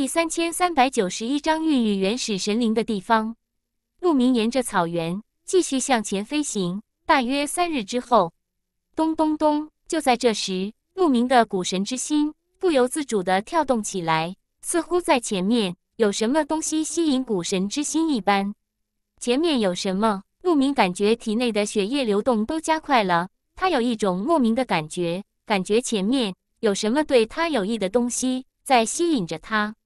第三千三百九十一章孕育原始神灵的地方。陆明沿着草原继续向前飞行，大约三日之后，咚咚咚！就在这时，陆明的古神之心不由自主地跳动起来，似乎在前面有什么东西吸引古神之心一般。前面有什么？陆明感觉体内的血液流动都加快了，他有一种莫名的感觉，感觉前面有什么对他有益的东西在吸引着他。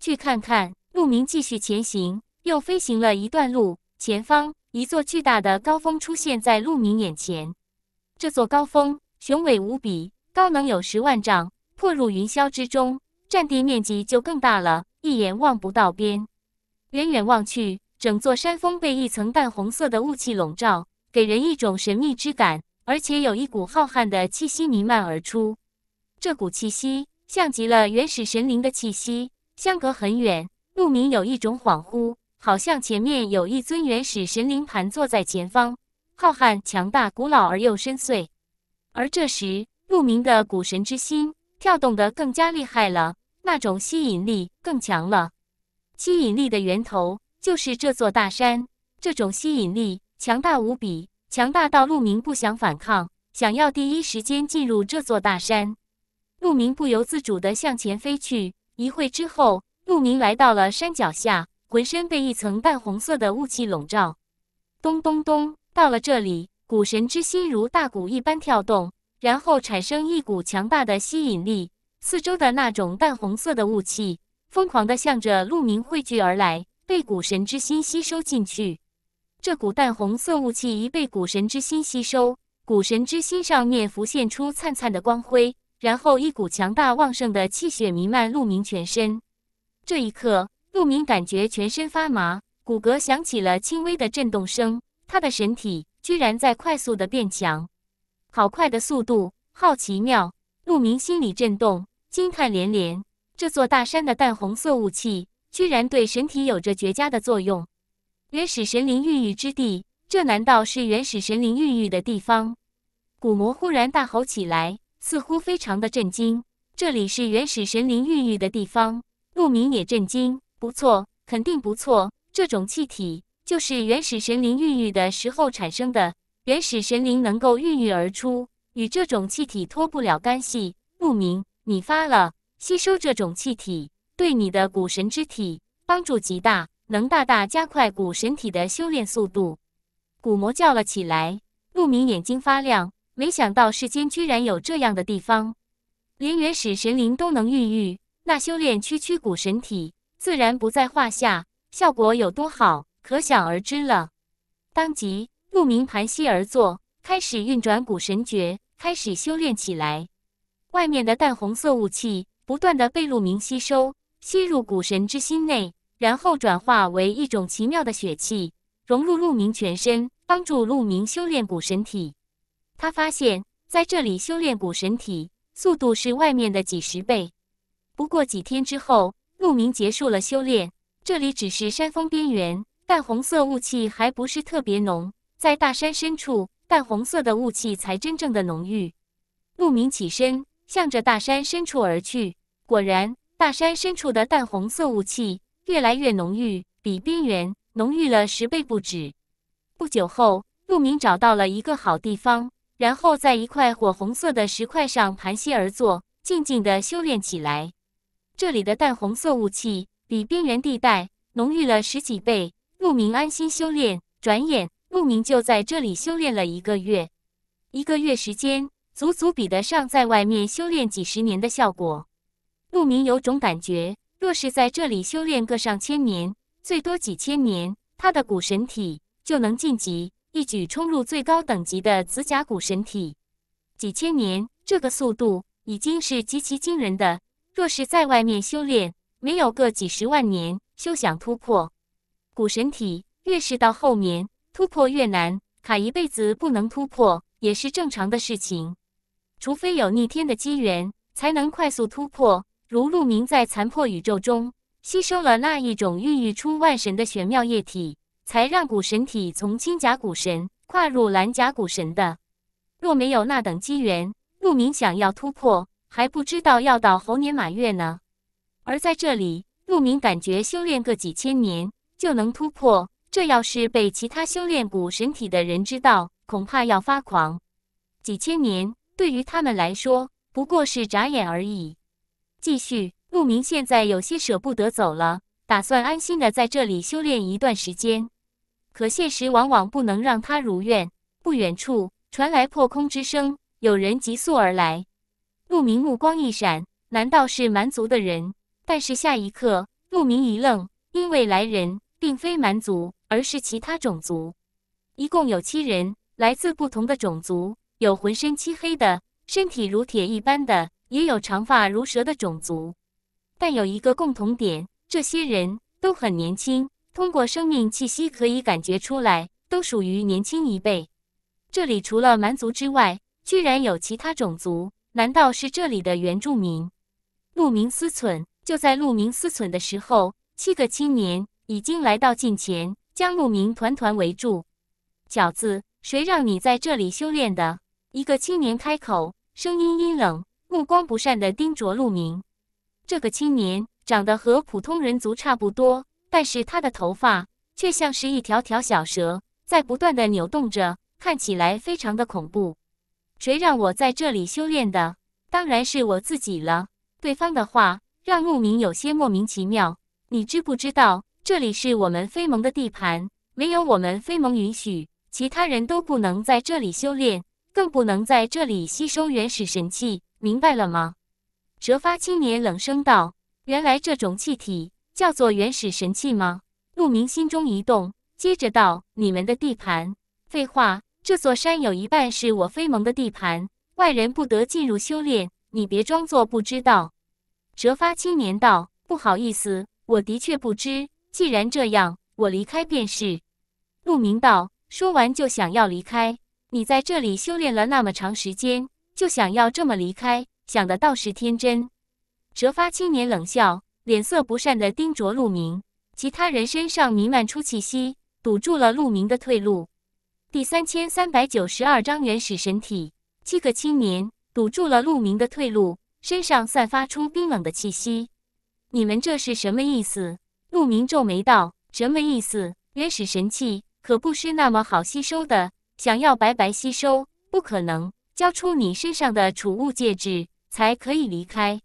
去看看，鹿鸣继续前行，又飞行了一段路。前方一座巨大的高峰出现在鹿鸣眼前。这座高峰雄伟无比，高能有十万丈，破入云霄之中，占地面积就更大了，一眼望不到边。远远望去，整座山峰被一层淡红色的雾气笼罩，给人一种神秘之感，而且有一股浩瀚的气息弥漫而出。这股气息像极了原始神灵的气息。相隔很远，陆明有一种恍惚，好像前面有一尊原始神灵盘坐在前方，浩瀚、强大、古老而又深邃。而这时，陆明的古神之心跳动得更加厉害了，那种吸引力更强了。吸引力的源头就是这座大山，这种吸引力强大无比，强大到陆明不想反抗，想要第一时间进入这座大山。陆明不由自主地向前飞去。一会之后，鹿鸣来到了山脚下，浑身被一层淡红色的雾气笼罩。咚咚咚，到了这里，古神之心如大鼓一般跳动，然后产生一股强大的吸引力。四周的那种淡红色的雾气疯狂地向着鹿鸣汇聚而来，被古神之心吸收进去。这股淡红色雾气一被古神之心吸收，古神之心上面浮现出灿灿的光辉。然后，一股强大旺盛的气血弥漫鹿明全身。这一刻，鹿明感觉全身发麻，骨骼响起了轻微的震动声。他的神体居然在快速的变强，好快的速度，好奇妙！鹿明心里震动，惊叹连连。这座大山的淡红色雾气，居然对神体有着绝佳的作用。原始神灵孕育之地，这难道是原始神灵孕育的地方？骨魔忽然大吼起来。似乎非常的震惊。这里是原始神灵孕育的地方，陆明也震惊。不错，肯定不错。这种气体就是原始神灵孕育的时候产生的。原始神灵能够孕育而出，与这种气体脱不了干系。陆明，你发了，吸收这种气体对你的古神之体帮助极大，能大大加快古神体的修炼速度。古魔叫了起来，陆明眼睛发亮。没想到世间居然有这样的地方，连原始神灵都能孕育，那修炼区区古神体自然不在话下，效果有多好，可想而知了。当即，陆明盘膝而坐，开始运转古神诀，开始修炼起来。外面的淡红色雾气不断的被陆明吸收，吸入古神之心内，然后转化为一种奇妙的血气，融入陆明全身，帮助陆明修炼古神体。他发现在这里修炼古神体速度是外面的几十倍。不过几天之后，陆明结束了修炼。这里只是山峰边缘，淡红色雾气还不是特别浓。在大山深处，淡红色的雾气才真正的浓郁。陆明起身，向着大山深处而去。果然，大山深处的淡红色雾气越来越浓郁，比边缘浓郁了十倍不止。不久后，陆明找到了一个好地方。然后在一块火红色的石块上盘膝而坐，静静地修炼起来。这里的淡红色雾气比边缘地带浓郁了十几倍，陆明安心修炼。转眼，陆明就在这里修炼了一个月，一个月时间，足足比得上在外面修炼几十年的效果。陆明有种感觉，若是在这里修炼个上千年，最多几千年，他的古神体就能晋级。一举冲入最高等级的紫甲骨神体，几千年，这个速度已经是极其惊人的。若是在外面修炼，没有个几十万年，休想突破古神体。越是到后面，突破越难，卡一辈子不能突破也是正常的事情。除非有逆天的机缘，才能快速突破。如陆明在残破宇宙中吸收了那一种孕育出万神的玄妙液体。才让古神体从青甲古神跨入蓝甲古神的，若没有那等机缘，陆明想要突破，还不知道要到猴年马月呢。而在这里，陆明感觉修炼个几千年就能突破，这要是被其他修炼古神体的人知道，恐怕要发狂。几千年对于他们来说不过是眨眼而已。继续，陆明现在有些舍不得走了，打算安心的在这里修炼一段时间。可现实往往不能让他如愿。不远处传来破空之声，有人急速而来。陆明目光一闪，难道是蛮族的人？但是下一刻，陆明一愣，因为来人并非蛮族，而是其他种族。一共有七人，来自不同的种族，有浑身漆黑的，身体如铁一般的，也有长发如蛇的种族。但有一个共同点，这些人都很年轻。通过生命气息可以感觉出来，都属于年轻一辈。这里除了蛮族之外，居然有其他种族，难道是这里的原住民？鹿明思忖。就在鹿明思忖的时候，七个青年已经来到近前，将鹿明团团围住。小子，谁让你在这里修炼的？一个青年开口，声音阴冷，目光不善的盯着鹿明。这个青年长得和普通人族差不多。但是他的头发却像是一条条小蛇，在不断的扭动着，看起来非常的恐怖。谁让我在这里修炼的？当然是我自己了。对方的话让牧民有些莫名其妙。你知不知道这里是我们飞盟的地盘？没有我们飞盟允许，其他人都不能在这里修炼，更不能在这里吸收原始神器。明白了吗？蛇发青年冷声道：“原来这种气体。”叫做原始神器吗？陆明心中一动，接着道：“你们的地盘，废话，这座山有一半是我飞盟的地盘，外人不得进入修炼，你别装作不知道。”折发青年道：“不好意思，我的确不知。既然这样，我离开便是。”陆明道，说完就想要离开。你在这里修炼了那么长时间，就想要这么离开，想的倒是天真。折发青年冷笑。脸色不善的盯着陆明，其他人身上弥漫出气息，堵住了陆明的退路。第三千三百九十二章原始神体，七个青年堵住了陆明的退路，身上散发出冰冷的气息。你们这是什么意思？陆明皱眉道：“什么意思？原始神器可不是那么好吸收的，想要白白吸收，不可能。交出你身上的储物戒指，才可以离开。”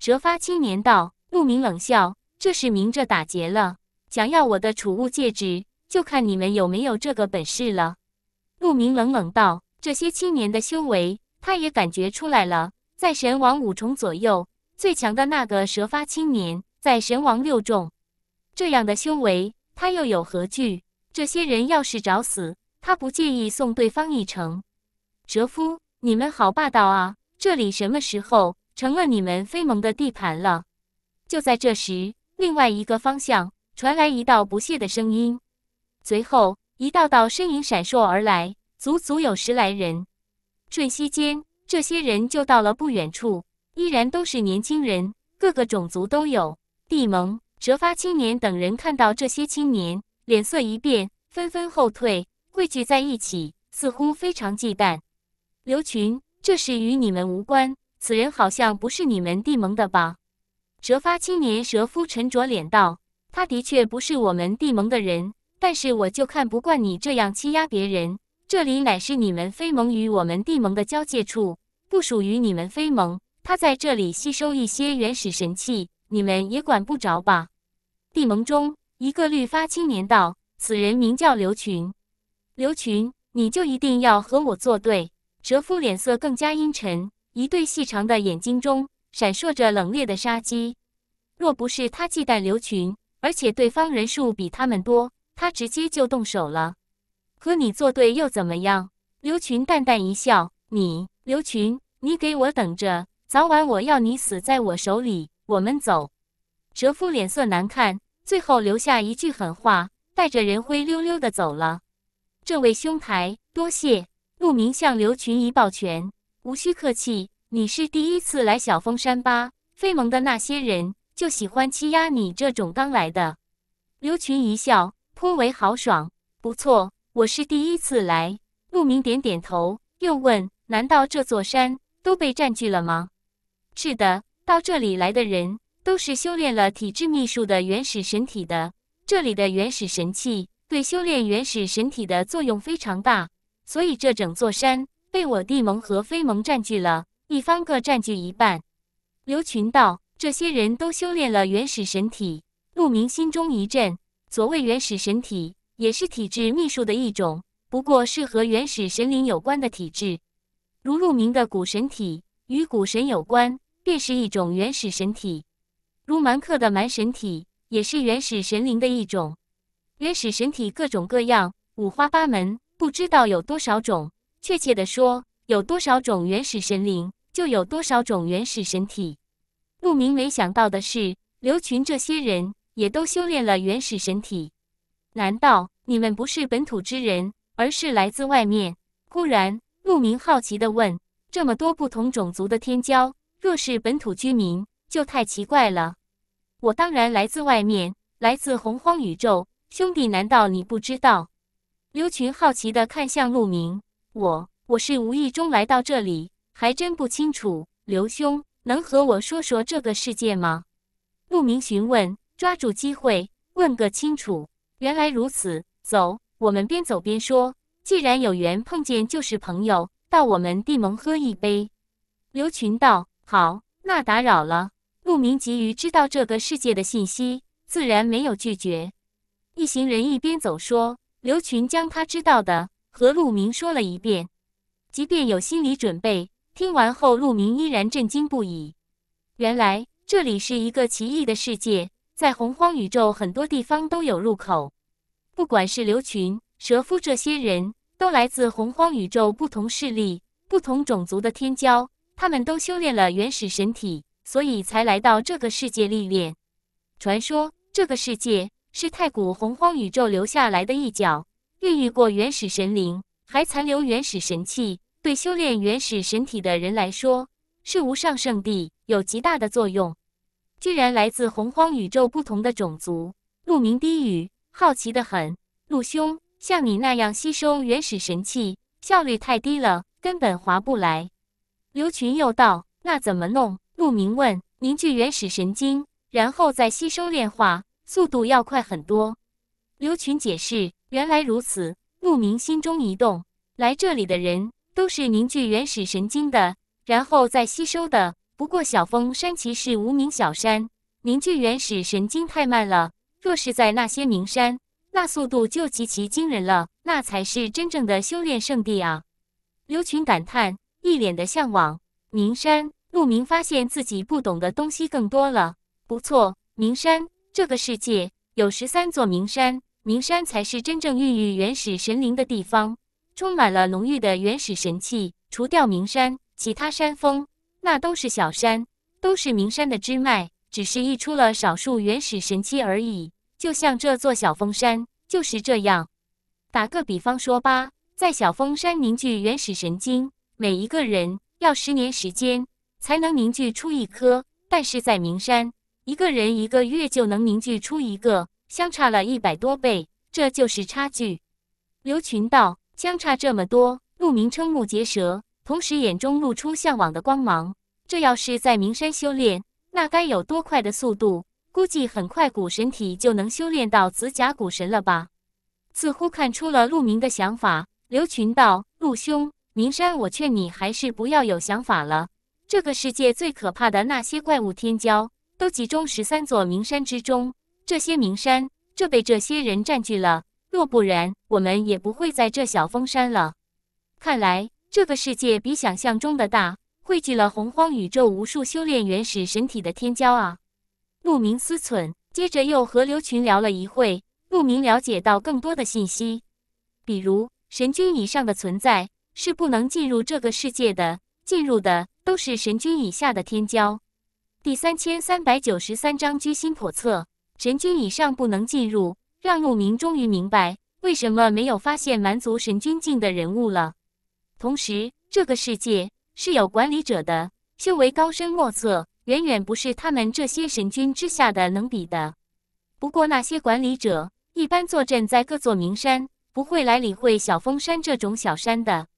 蛇发青年道。陆明冷笑：“这是明着打劫了，想要我的储物戒指，就看你们有没有这个本事了。”陆明冷冷道：“这些青年的修为，他也感觉出来了，在神王五重左右。最强的那个蛇发青年，在神王六重。这样的修为，他又有何惧？这些人要是找死，他不介意送对方一程。”蛇夫，你们好霸道啊！这里什么时候成了你们飞盟的地盘了？就在这时，另外一个方向传来一道不屑的声音，随后一道道身影闪烁而来，足足有十来人。瞬息间，这些人就到了不远处，依然都是年轻人，各个种族都有。地盟、蛇发青年等人看到这些青年，脸色一变，纷纷后退，汇聚在一起，似乎非常忌惮。刘群，这事与你们无关。此人好像不是你们地盟的吧？蛇发青年蛇夫沉着脸道：“他的确不是我们地盟的人，但是我就看不惯你这样欺压别人。这里乃是你们非盟与我们地盟的交界处，不属于你们非盟。他在这里吸收一些原始神器，你们也管不着吧？”地盟中一个绿发青年道：“此人名叫刘群。刘群，你就一定要和我作对？”蛇夫脸色更加阴沉，一对细长的眼睛中。闪烁着冷冽的杀机，若不是他忌惮刘群，而且对方人数比他们多，他直接就动手了。和你作对又怎么样？刘群淡淡一笑：“你，刘群，你给我等着，早晚我要你死在我手里。”我们走。蛇夫脸色难看，最后留下一句狠话，带着人灰溜溜的走了。这位兄台，多谢。陆明向刘群一抱拳：“无需客气。”你是第一次来小峰山吧？非蒙的那些人就喜欢欺压你这种刚来的。刘群一笑，颇为豪爽。不错，我是第一次来。陆明点点头，又问：“难道这座山都被占据了吗？”“是的，到这里来的人都是修炼了体质秘术的原始神体的，这里的原始神器对修炼原始神体的作用非常大，所以这整座山被我地盟和飞盟占据了。”一方各占据一半。刘群道：“这些人都修炼了原始神体。”陆明心中一震。所谓原始神体，也是体质秘术的一种，不过是和原始神灵有关的体质。如陆明的古神体，与古神有关，便是一种原始神体。如蛮克的蛮神体，也是原始神灵的一种。原始神体各种各样，五花八门，不知道有多少种。确切的说。有多少种原始神灵，就有多少种原始神体。陆明没想到的是，刘群这些人也都修炼了原始神体。难道你们不是本土之人，而是来自外面？忽然，陆明好奇地问：“这么多不同种族的天骄，若是本土居民，就太奇怪了。”我当然来自外面，来自洪荒宇宙。兄弟，难道你不知道？刘群好奇地看向陆明。我。我是无意中来到这里，还真不清楚。刘兄，能和我说说这个世界吗？陆明询问，抓住机会问个清楚。原来如此，走，我们边走边说。既然有缘碰见，就是朋友，到我们地盟喝一杯。刘群道：“好，那打扰了。”陆明急于知道这个世界的信息，自然没有拒绝。一行人一边走，说刘群将他知道的和陆明说了一遍。即便有心理准备，听完后陆明依然震惊不已。原来这里是一个奇异的世界，在洪荒宇宙很多地方都有入口。不管是刘群、蛇夫这些人，都来自洪荒宇宙不同势力、不同种族的天骄，他们都修炼了原始神体，所以才来到这个世界历练。传说这个世界是太古洪荒宇宙留下来的一角，孕育过原始神灵，还残留原始神器。对修炼原始神体的人来说，是无上圣地，有极大的作用。居然来自洪荒宇宙不同的种族，陆明低语，好奇的很。陆兄，像你那样吸收原始神器，效率太低了，根本划不来。刘群又道：“那怎么弄？”陆明问：“凝聚原始神经，然后再吸收炼化，速度要快很多。”刘群解释：“原来如此。”陆明心中一动，来这里的人。都是凝聚原始神经的，然后再吸收的。不过小峰山其是无名小山，凝聚原始神经太慢了。若是在那些名山，那速度就极其惊人了，那才是真正的修炼圣地啊！刘群感叹，一脸的向往。名山，陆明发现自己不懂的东西更多了。不错，名山，这个世界有十三座名山，名山才是真正孕育原始神灵的地方。充满了浓郁的原始神器。除掉名山，其他山峰那都是小山，都是名山的支脉，只是一出了少数原始神器而已。就像这座小峰山，就是这样。打个比方说吧，在小峰山凝聚原始神经，每一个人要十年时间才能凝聚出一颗；但是在名山，一个人一个月就能凝聚出一个，相差了一百多倍，这就是差距。刘群道。相差这么多，陆明瞠目结舌，同时眼中露出向往的光芒。这要是在名山修炼，那该有多快的速度？估计很快，古神体就能修炼到紫甲古神了吧？似乎看出了陆明的想法，刘群道：“陆兄，名山，我劝你还是不要有想法了。这个世界最可怕的那些怪物天骄，都集中十三座名山之中。这些名山，这被这些人占据了。”若不然，我们也不会在这小峰山了。看来这个世界比想象中的大，汇聚了洪荒宇宙无数修炼原始神体的天骄啊！陆明思忖，接着又和刘群聊了一会，陆明了解到更多的信息，比如神君以上的存在是不能进入这个世界的，进入的都是神君以下的天骄。第三千三百九十三章：居心叵测，神君以上不能进入。让陆明终于明白为什么没有发现蛮族神君境的人物了。同时，这个世界是有管理者的，修为高深莫测，远远不是他们这些神君之下的能比的。不过，那些管理者一般坐镇在各座名山，不会来理会小峰山这种小山的。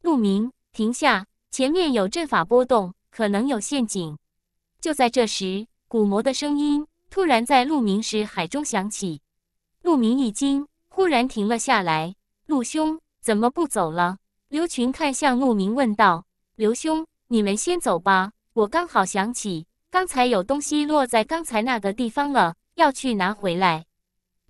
陆明，停下，前面有阵法波动，可能有陷阱。就在这时，古魔的声音突然在陆明石海中响起。陆明一惊，忽然停了下来。陆兄，怎么不走了？刘群看向陆明，问道：“刘兄，你们先走吧，我刚好想起刚才有东西落在刚才那个地方了，要去拿回来。”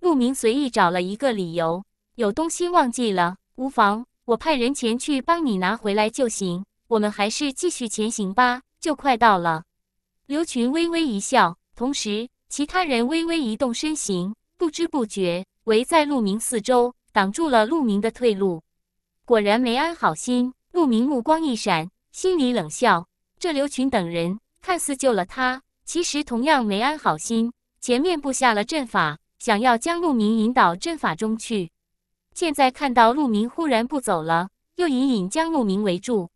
陆明随意找了一个理由：“有东西忘记了，无妨，我派人前去帮你拿回来就行。”我们还是继续前行吧，就快到了。刘群微微一笑，同时其他人微微移动身形。不知不觉，围在鹿鸣四周，挡住了鹿鸣的退路。果然没安好心。鹿鸣目光一闪，心里冷笑：这刘群等人看似救了他，其实同样没安好心。前面布下了阵法，想要将鹿鸣引到阵法中去。现在看到鹿鸣忽然不走了，又隐隐将鹿鸣围住。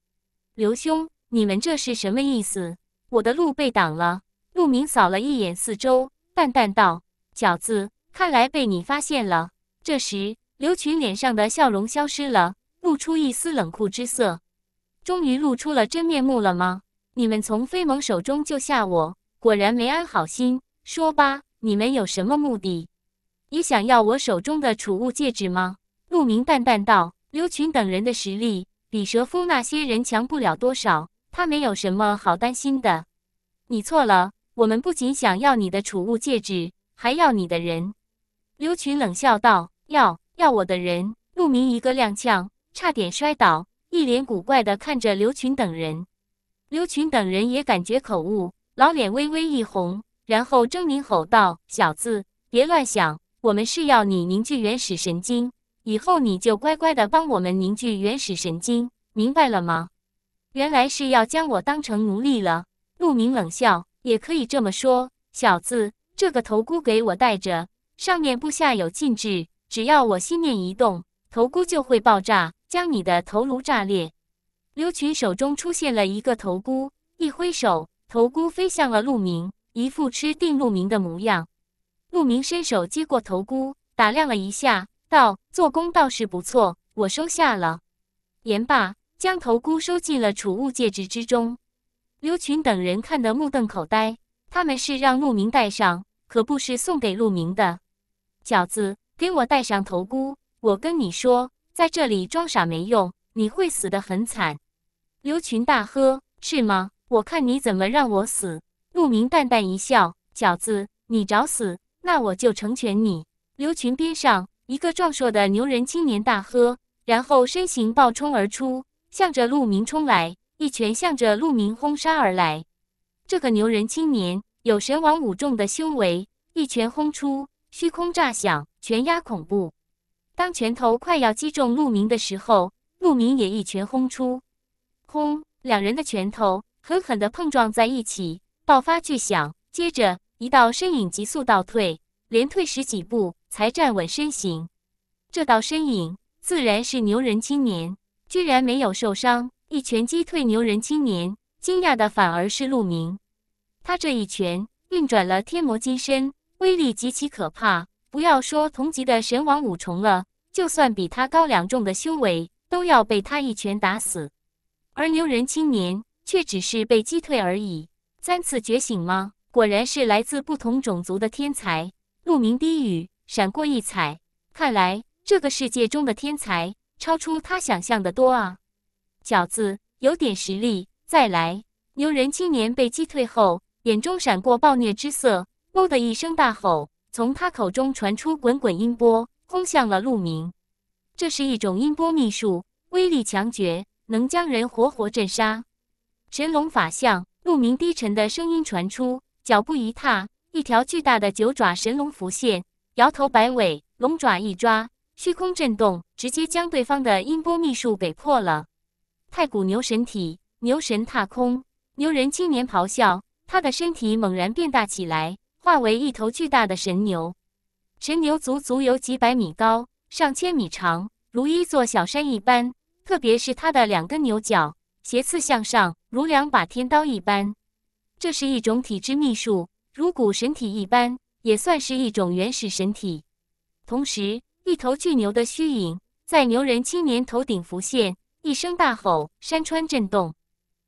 刘兄，你们这是什么意思？我的路被挡了。鹿鸣扫了一眼四周，淡淡道：“饺子。”看来被你发现了。这时，刘群脸上的笑容消失了，露出一丝冷酷之色。终于露出了真面目了吗？你们从飞盟手中救下我，果然没安好心。说吧，你们有什么目的？你想要我手中的储物戒指吗？陆明淡淡道。刘群等人的实力比蛇夫那些人强不了多少，他没有什么好担心的。你错了，我们不仅想要你的储物戒指，还要你的人。刘群冷笑道：“要要我的人。”陆明一个踉跄，差点摔倒，一脸古怪的看着刘群等人。刘群等人也感觉口误，老脸微微一红，然后狰狞吼道：“小子，别乱想，我们是要你凝聚原始神经，以后你就乖乖的帮我们凝聚原始神经，明白了吗？”原来是要将我当成奴隶了。陆明冷笑：“也可以这么说，小子，这个头箍给我戴着。”上面布下有禁制，只要我心念一动，头箍就会爆炸，将你的头颅炸裂。刘群手中出现了一个头箍，一挥手，头箍飞向了陆明，一副吃定陆明的模样。陆明伸手接过头箍，打量了一下，道：“做工倒是不错，我收下了。”言罢，将头箍收进了储物戒指之中。刘群等人看得目瞪口呆，他们是让陆明戴上，可不是送给陆明的。饺子，给我戴上头箍！我跟你说，在这里装傻没用，你会死得很惨。刘群大喝：“是吗？我看你怎么让我死。”陆明淡淡一笑：“饺子，你找死，那我就成全你。”刘群边上一个壮硕的牛人青年大喝，然后身形暴冲而出，向着陆明冲来，一拳向着陆明轰杀而来。这个牛人青年有神王五重的修为，一拳轰出。虚空炸响，拳压恐怖。当拳头快要击中陆明的时候，陆明也一拳轰出，轰！两人的拳头狠狠地碰撞在一起，爆发巨响。接着，一道身影急速倒退，连退十几步才站稳身形。这道身影自然是牛人青年，居然没有受伤，一拳击退牛人青年。惊讶的反而是陆明，他这一拳运转了天魔金身。威力极其可怕，不要说同级的神王五重了，就算比他高两重的修为，都要被他一拳打死。而牛人青年却只是被击退而已。三次觉醒吗？果然是来自不同种族的天才。鹿鸣低语，闪过异彩。看来这个世界中的天才，超出他想象的多啊。小子，有点实力，再来！牛人青年被击退后，眼中闪过暴虐之色。“砰”的一声大吼，从他口中传出滚滚音波，轰向了陆明。这是一种音波秘术，威力强绝，能将人活活震杀。神龙法相，陆明低沉的声音传出，脚步一踏，一条巨大的九爪神龙浮现，摇头摆尾，龙爪一抓，虚空震动，直接将对方的音波秘术给破了。太古牛神体，牛神踏空，牛人青年咆哮，他的身体猛然变大起来。化为一头巨大的神牛，神牛足足有几百米高，上千米长，如一座小山一般。特别是它的两根牛角斜刺向上，如两把天刀一般。这是一种体质秘术，如古神体一般，也算是一种原始神体。同时，一头巨牛的虚影在牛人青年头顶浮现，一声大吼，山川震动。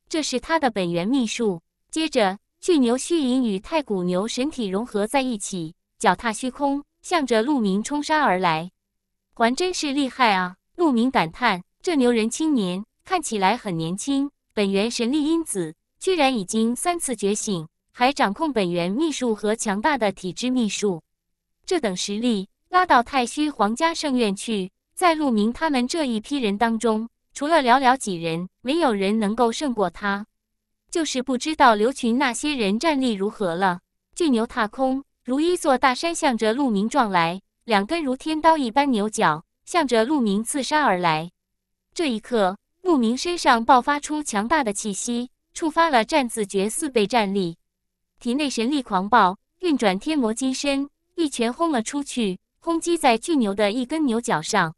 这是他的本源秘术。接着。巨牛虚影与太古牛神体融合在一起，脚踏虚空，向着鹿鸣冲杀而来，还真是厉害啊！鹿鸣感叹：“这牛人青年看起来很年轻，本源神力因子居然已经三次觉醒，还掌控本源秘术和强大的体质秘术，这等实力，拉到太虚皇家圣院去，在鹿鸣他们这一批人当中，除了寥寥几人，没有人能够胜过他。”就是不知道刘群那些人战力如何了。巨牛踏空，如一座大山向着鹿鸣撞来，两根如天刀一般牛角向着鹿鸣刺杀而来。这一刻，鹿鸣身上爆发出强大的气息，触发了战字诀四倍战力，体内神力狂暴，运转天魔金身，一拳轰了出去，轰击在巨牛的一根牛角上，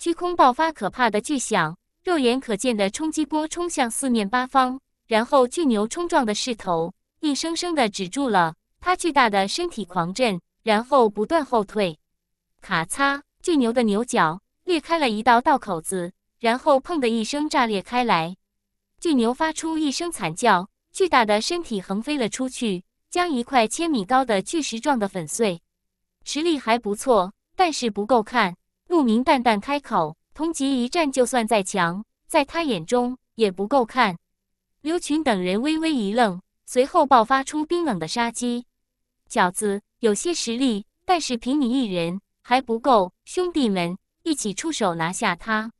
虚空爆发可怕的巨响，肉眼可见的冲击波冲向四面八方。然后，巨牛冲撞的势头硬生生的止住了，它巨大的身体狂震，然后不断后退。咔嚓，巨牛的牛角裂开了一道道口子，然后砰的一声炸裂开来。巨牛发出一声惨叫，巨大的身体横飞了出去，将一块千米高的巨石撞得粉碎。实力还不错，但是不够看。陆明淡淡开口：“同级一战，就算再强，在他眼中也不够看。”刘群等人微微一愣，随后爆发出冰冷的杀机。饺子有些实力，但是凭你一人还不够。兄弟们，一起出手拿下他！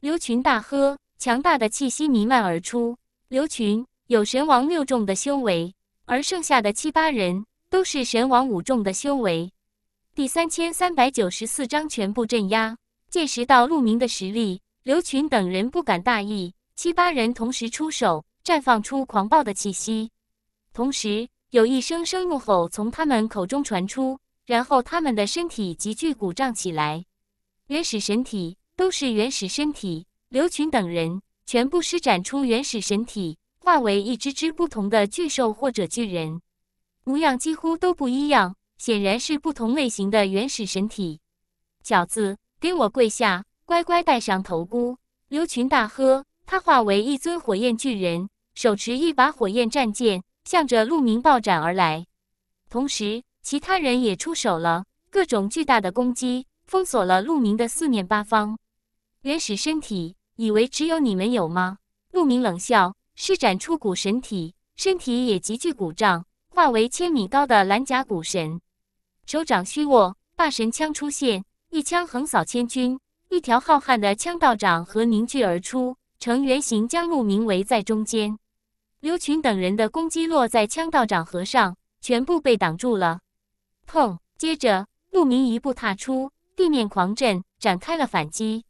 刘群大喝，强大的气息弥漫而出。刘群有神王六重的修为，而剩下的七八人都是神王五重的修为。第三千三百九十四章全部镇压。见识到陆明的实力，刘群等人不敢大意，七八人同时出手。绽放出狂暴的气息，同时有一声声怒吼从他们口中传出，然后他们的身体急剧鼓胀起来。原始神体都是原始身体，刘群等人全部施展出原始神体，化为一只只不同的巨兽或者巨人，模样几乎都不一样，显然是不同类型的原始神体。小子，给我跪下，乖乖戴上头箍！刘群大喝。他化为一尊火焰巨人，手持一把火焰战剑，向着鹿鸣暴斩而来。同时，其他人也出手了，各种巨大的攻击封锁了鹿鸣的四面八方。原始身体，以为只有你们有吗？鹿鸣冷笑，施展出古神体，身体也急剧鼓胀，化为千米高的蓝甲古神。手掌虚握，霸神枪出现，一枪横扫千军，一条浩瀚的枪道长河凝聚而出。成圆形将陆明围在中间，刘群等人的攻击落在枪道长和上，全部被挡住了。砰！接着陆明一步踏出，地面狂震，展开了反击。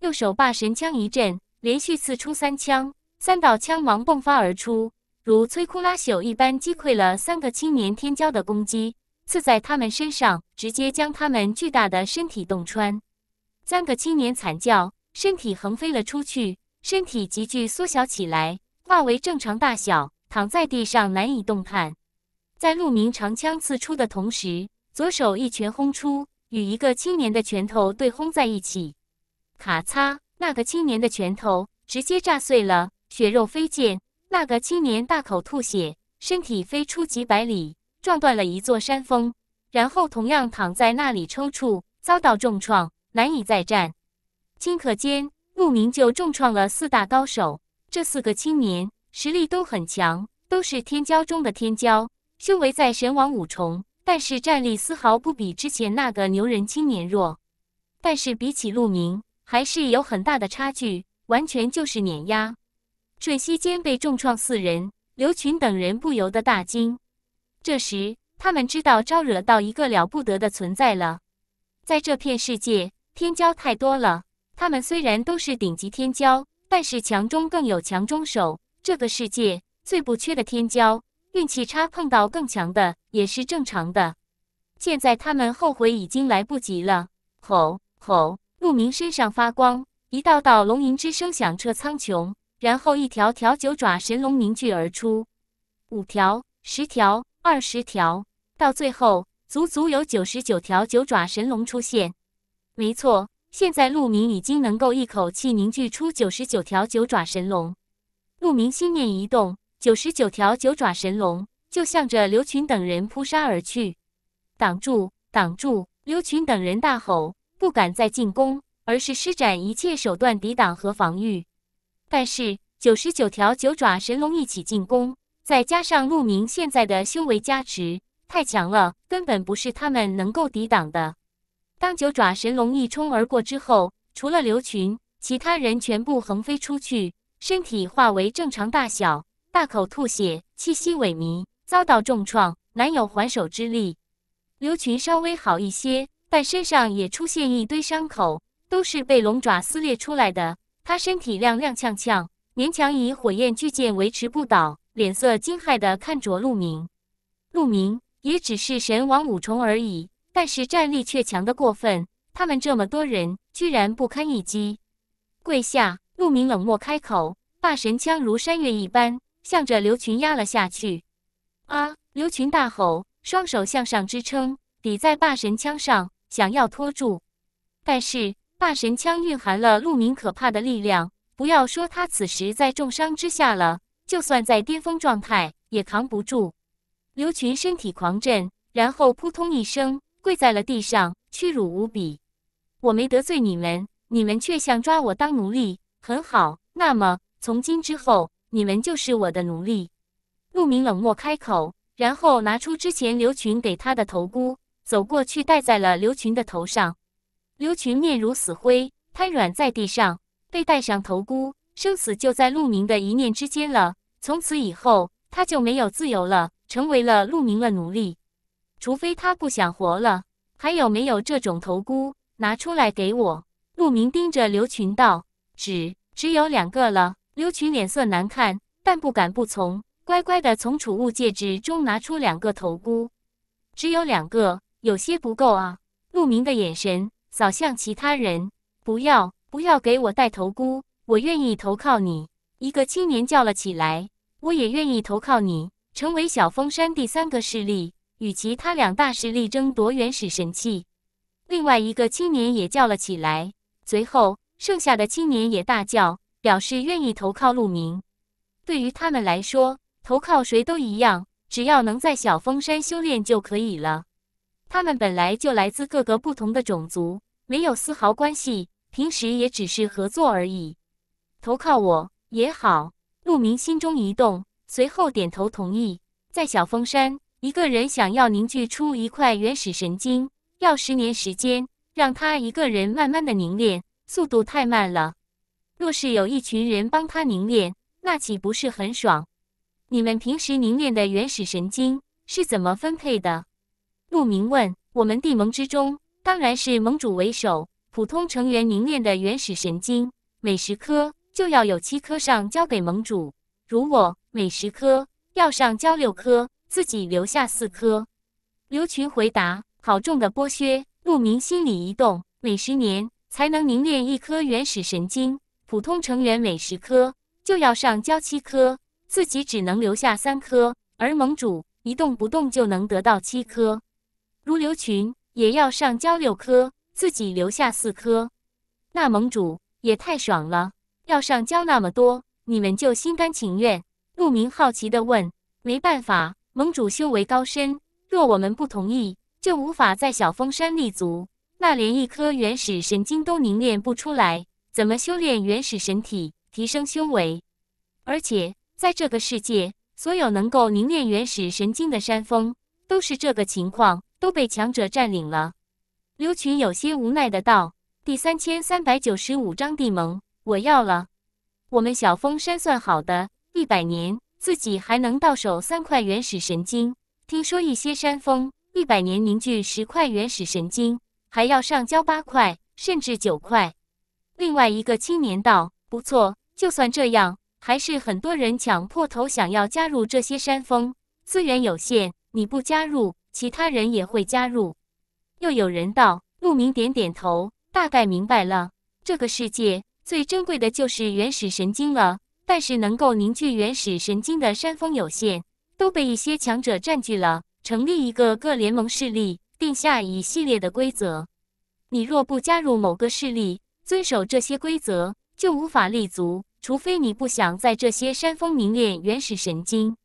右手霸神枪一震，连续刺出三枪，三道枪芒迸发而出，如摧枯拉朽一般击溃了三个青年天骄的攻击，刺在他们身上，直接将他们巨大的身体洞穿。三个青年惨叫，身体横飞了出去。身体急剧缩小起来，化为正常大小，躺在地上难以动弹。在陆明长枪刺出的同时，左手一拳轰出，与一个青年的拳头对轰在一起。咔嚓，那个青年的拳头直接炸碎了，血肉飞溅。那个青年大口吐血，身体飞出几百里，撞断了一座山峰，然后同样躺在那里抽搐，遭到重创，难以再战。顷刻间。陆明就重创了四大高手，这四个青年实力都很强，都是天骄中的天骄，修为在神王五重，但是战力丝毫不比之前那个牛人青年弱。但是比起陆明，还是有很大的差距，完全就是碾压。瞬息间被重创四人，刘群等人不由得大惊。这时他们知道招惹到一个了不得的存在了，在这片世界，天骄太多了。他们虽然都是顶级天骄，但是强中更有强中手。这个世界最不缺的天骄，运气差碰到更强的也是正常的。现在他们后悔已经来不及了。吼吼！陆明身上发光，一道道龙吟之声响彻苍穹，然后一条条九爪神龙凝聚而出，五条、十条、二十条，到最后足足有九十九条九爪神龙出现。没错。现在，陆明已经能够一口气凝聚出九十九条九爪神龙。陆明心念一动，九十九条九爪神龙就向着刘群等人扑杀而去。挡住，挡住！刘群等人大吼，不敢再进攻，而是施展一切手段抵挡和防御。但是，九十九条九爪神龙一起进攻，再加上陆明现在的修为加持，太强了，根本不是他们能够抵挡的。当九爪神龙一冲而过之后，除了刘群，其他人全部横飞出去，身体化为正常大小，大口吐血，气息萎靡，遭到重创，难有还手之力。刘群稍微好一些，但身上也出现一堆伤口，都是被龙爪撕裂出来的。他身体踉踉跄跄，勉强以火焰巨剑维持不倒，脸色惊骇地看着陆明。陆明也只是神王五重而已。但是战力却强得过分，他们这么多人居然不堪一击。跪下！陆明冷漠开口，霸神枪如山岳一般，向着刘群压了下去。啊！刘群大吼，双手向上支撑，抵在霸神枪上，想要拖住。但是霸神枪蕴含了陆明可怕的力量，不要说他此时在重伤之下了，就算在巅峰状态也扛不住。刘群身体狂震，然后扑通一声。跪在了地上，屈辱无比。我没得罪你们，你们却想抓我当奴隶。很好，那么从今之后，你们就是我的奴隶。陆明冷漠开口，然后拿出之前刘群给他的头箍，走过去戴在了刘群的头上。刘群面如死灰，瘫软在地上，被戴上头箍，生死就在陆明的一念之间了。从此以后，他就没有自由了，成为了陆明的奴隶。除非他不想活了。还有没有这种头箍？拿出来给我。陆明盯着刘群道：“只只有两个了。”刘群脸色难看，但不敢不从，乖乖的从储物戒指中拿出两个头箍。只有两个，有些不够啊。陆明的眼神扫向其他人：“不要，不要给我戴头箍，我愿意投靠你。”一个青年叫了起来：“我也愿意投靠你，成为小峰山第三个势力。”与其他两大势力争夺原始神器，另外一个青年也叫了起来。随后，剩下的青年也大叫，表示愿意投靠陆明。对于他们来说，投靠谁都一样，只要能在小峰山修炼就可以了。他们本来就来自各个不同的种族，没有丝毫关系，平时也只是合作而已。投靠我也好，陆明心中一动，随后点头同意，在小峰山。一个人想要凝聚出一块原始神经，要十年时间，让他一个人慢慢的凝练，速度太慢了。若是有一群人帮他凝练，那岂不是很爽？你们平时凝练的原始神经是怎么分配的？陆明问。我们地盟之中，当然是盟主为首，普通成员凝练的原始神经，每十颗就要有七颗上交给盟主。如我，每十颗要上交六颗。自己留下四颗，刘群回答：“好重的剥削！”鹿明心里一动，每十年才能凝练一颗原始神经，普通成员每十颗就要上交七颗，自己只能留下三颗，而盟主一动不动就能得到七颗，如刘群也要上交六颗，自己留下四颗，那盟主也太爽了，要上交那么多，你们就心甘情愿？鹿明好奇地问：“没办法。”盟主修为高深，若我们不同意，就无法在小峰山立足。那连一颗原始神经都凝练不出来，怎么修炼原始神体，提升修为？而且在这个世界，所有能够凝练原始神经的山峰，都是这个情况，都被强者占领了。刘群有些无奈的道：“第三千三百九十五章地盟，我要了。我们小峰山算好的，一百年。”自己还能到手三块原始神经。听说一些山峰，一百年凝聚十块原始神经，还要上交八块甚至九块。另外一个青年道：“不错，就算这样，还是很多人抢破头想要加入这些山峰。资源有限，你不加入，其他人也会加入。”又有人道：“陆明点点头，大概明白了。这个世界最珍贵的就是原始神经了。”但是能够凝聚原始神经的山峰有限，都被一些强者占据了，成立一个个联盟势力，定下一系列的规则。你若不加入某个势力，遵守这些规则，就无法立足。除非你不想在这些山峰凝练原始神经。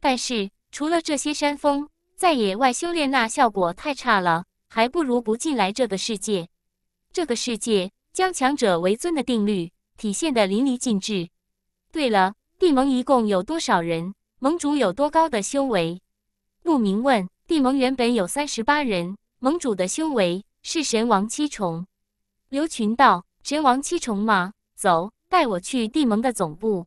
但是除了这些山峰，在野外修炼那效果太差了，还不如不进来这个世界。这个世界将强者为尊的定律体现得淋漓尽致。对了，地盟一共有多少人？盟主有多高的修为？陆明问。地盟原本有三十八人，盟主的修为是神王七重。刘群道：“神王七重吗？走，带我去地盟的总部。”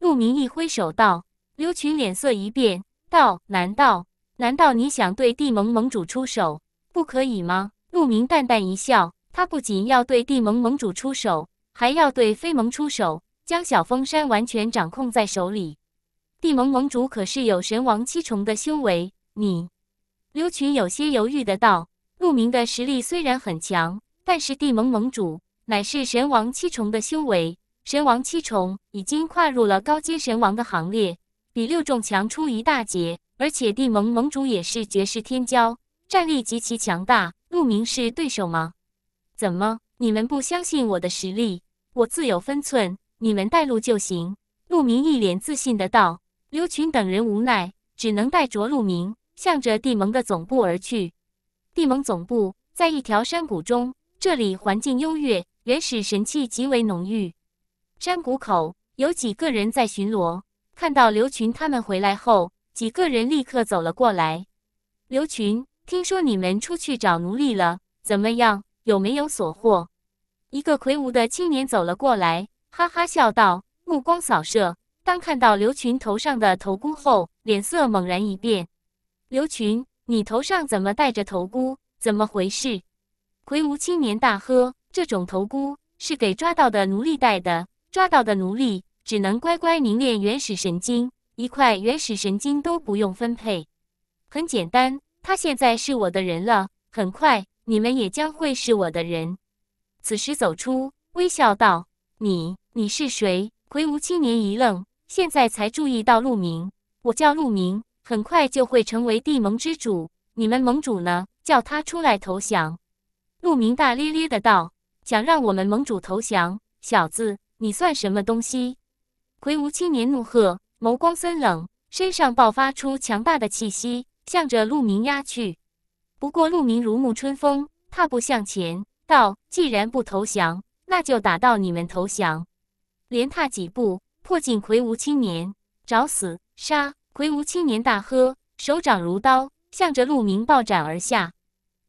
陆明一挥手道。刘群脸色一变，道：“难道难道你想对地盟盟主出手？不可以吗？”陆明淡淡一笑，他不仅要对地盟盟主出手，还要对非盟出手。将小峰山完全掌控在手里，地盟盟主可是有神王七重的修为。你，刘群有些犹豫的道：“陆明的实力虽然很强，但是地盟盟主乃是神王七重的修为。神王七重已经跨入了高阶神王的行列，比六重强出一大截。而且地盟盟主也是绝世天骄，战力极其强大。陆明是对手吗？怎么，你们不相信我的实力？我自有分寸。”你们带路就行。陆明一脸自信的道。刘群等人无奈，只能带着陆明，向着地盟的总部而去。地盟总部在一条山谷中，这里环境优越，原始神气极为浓郁。山谷口有几个人在巡逻，看到刘群他们回来后，几个人立刻走了过来。刘群，听说你们出去找奴隶了，怎么样？有没有所获？一个魁梧的青年走了过来。哈哈笑道，目光扫射，当看到刘群头上的头箍后，脸色猛然一变。刘群，你头上怎么戴着头箍？怎么回事？魁梧青年大喝：“这种头箍是给抓到的奴隶戴的，抓到的奴隶只能乖乖凝练原始神经，一块原始神经都不用分配。很简单，他现在是我的人了，很快你们也将会是我的人。”此时走出，微笑道：“你。”你是谁？魁梧青年一愣，现在才注意到陆明。我叫陆明，很快就会成为地盟之主。你们盟主呢？叫他出来投降。陆明大咧咧的道：“想让我们盟主投降，小子，你算什么东西？”魁梧青年怒喝，眸光森冷，身上爆发出强大的气息，向着陆明压去。不过陆明如沐春风，踏步向前，道：“既然不投降，那就打到你们投降。”连踏几步，破近魁梧青年，找死！杀！魁梧青年大喝，手掌如刀，向着陆明暴斩而下。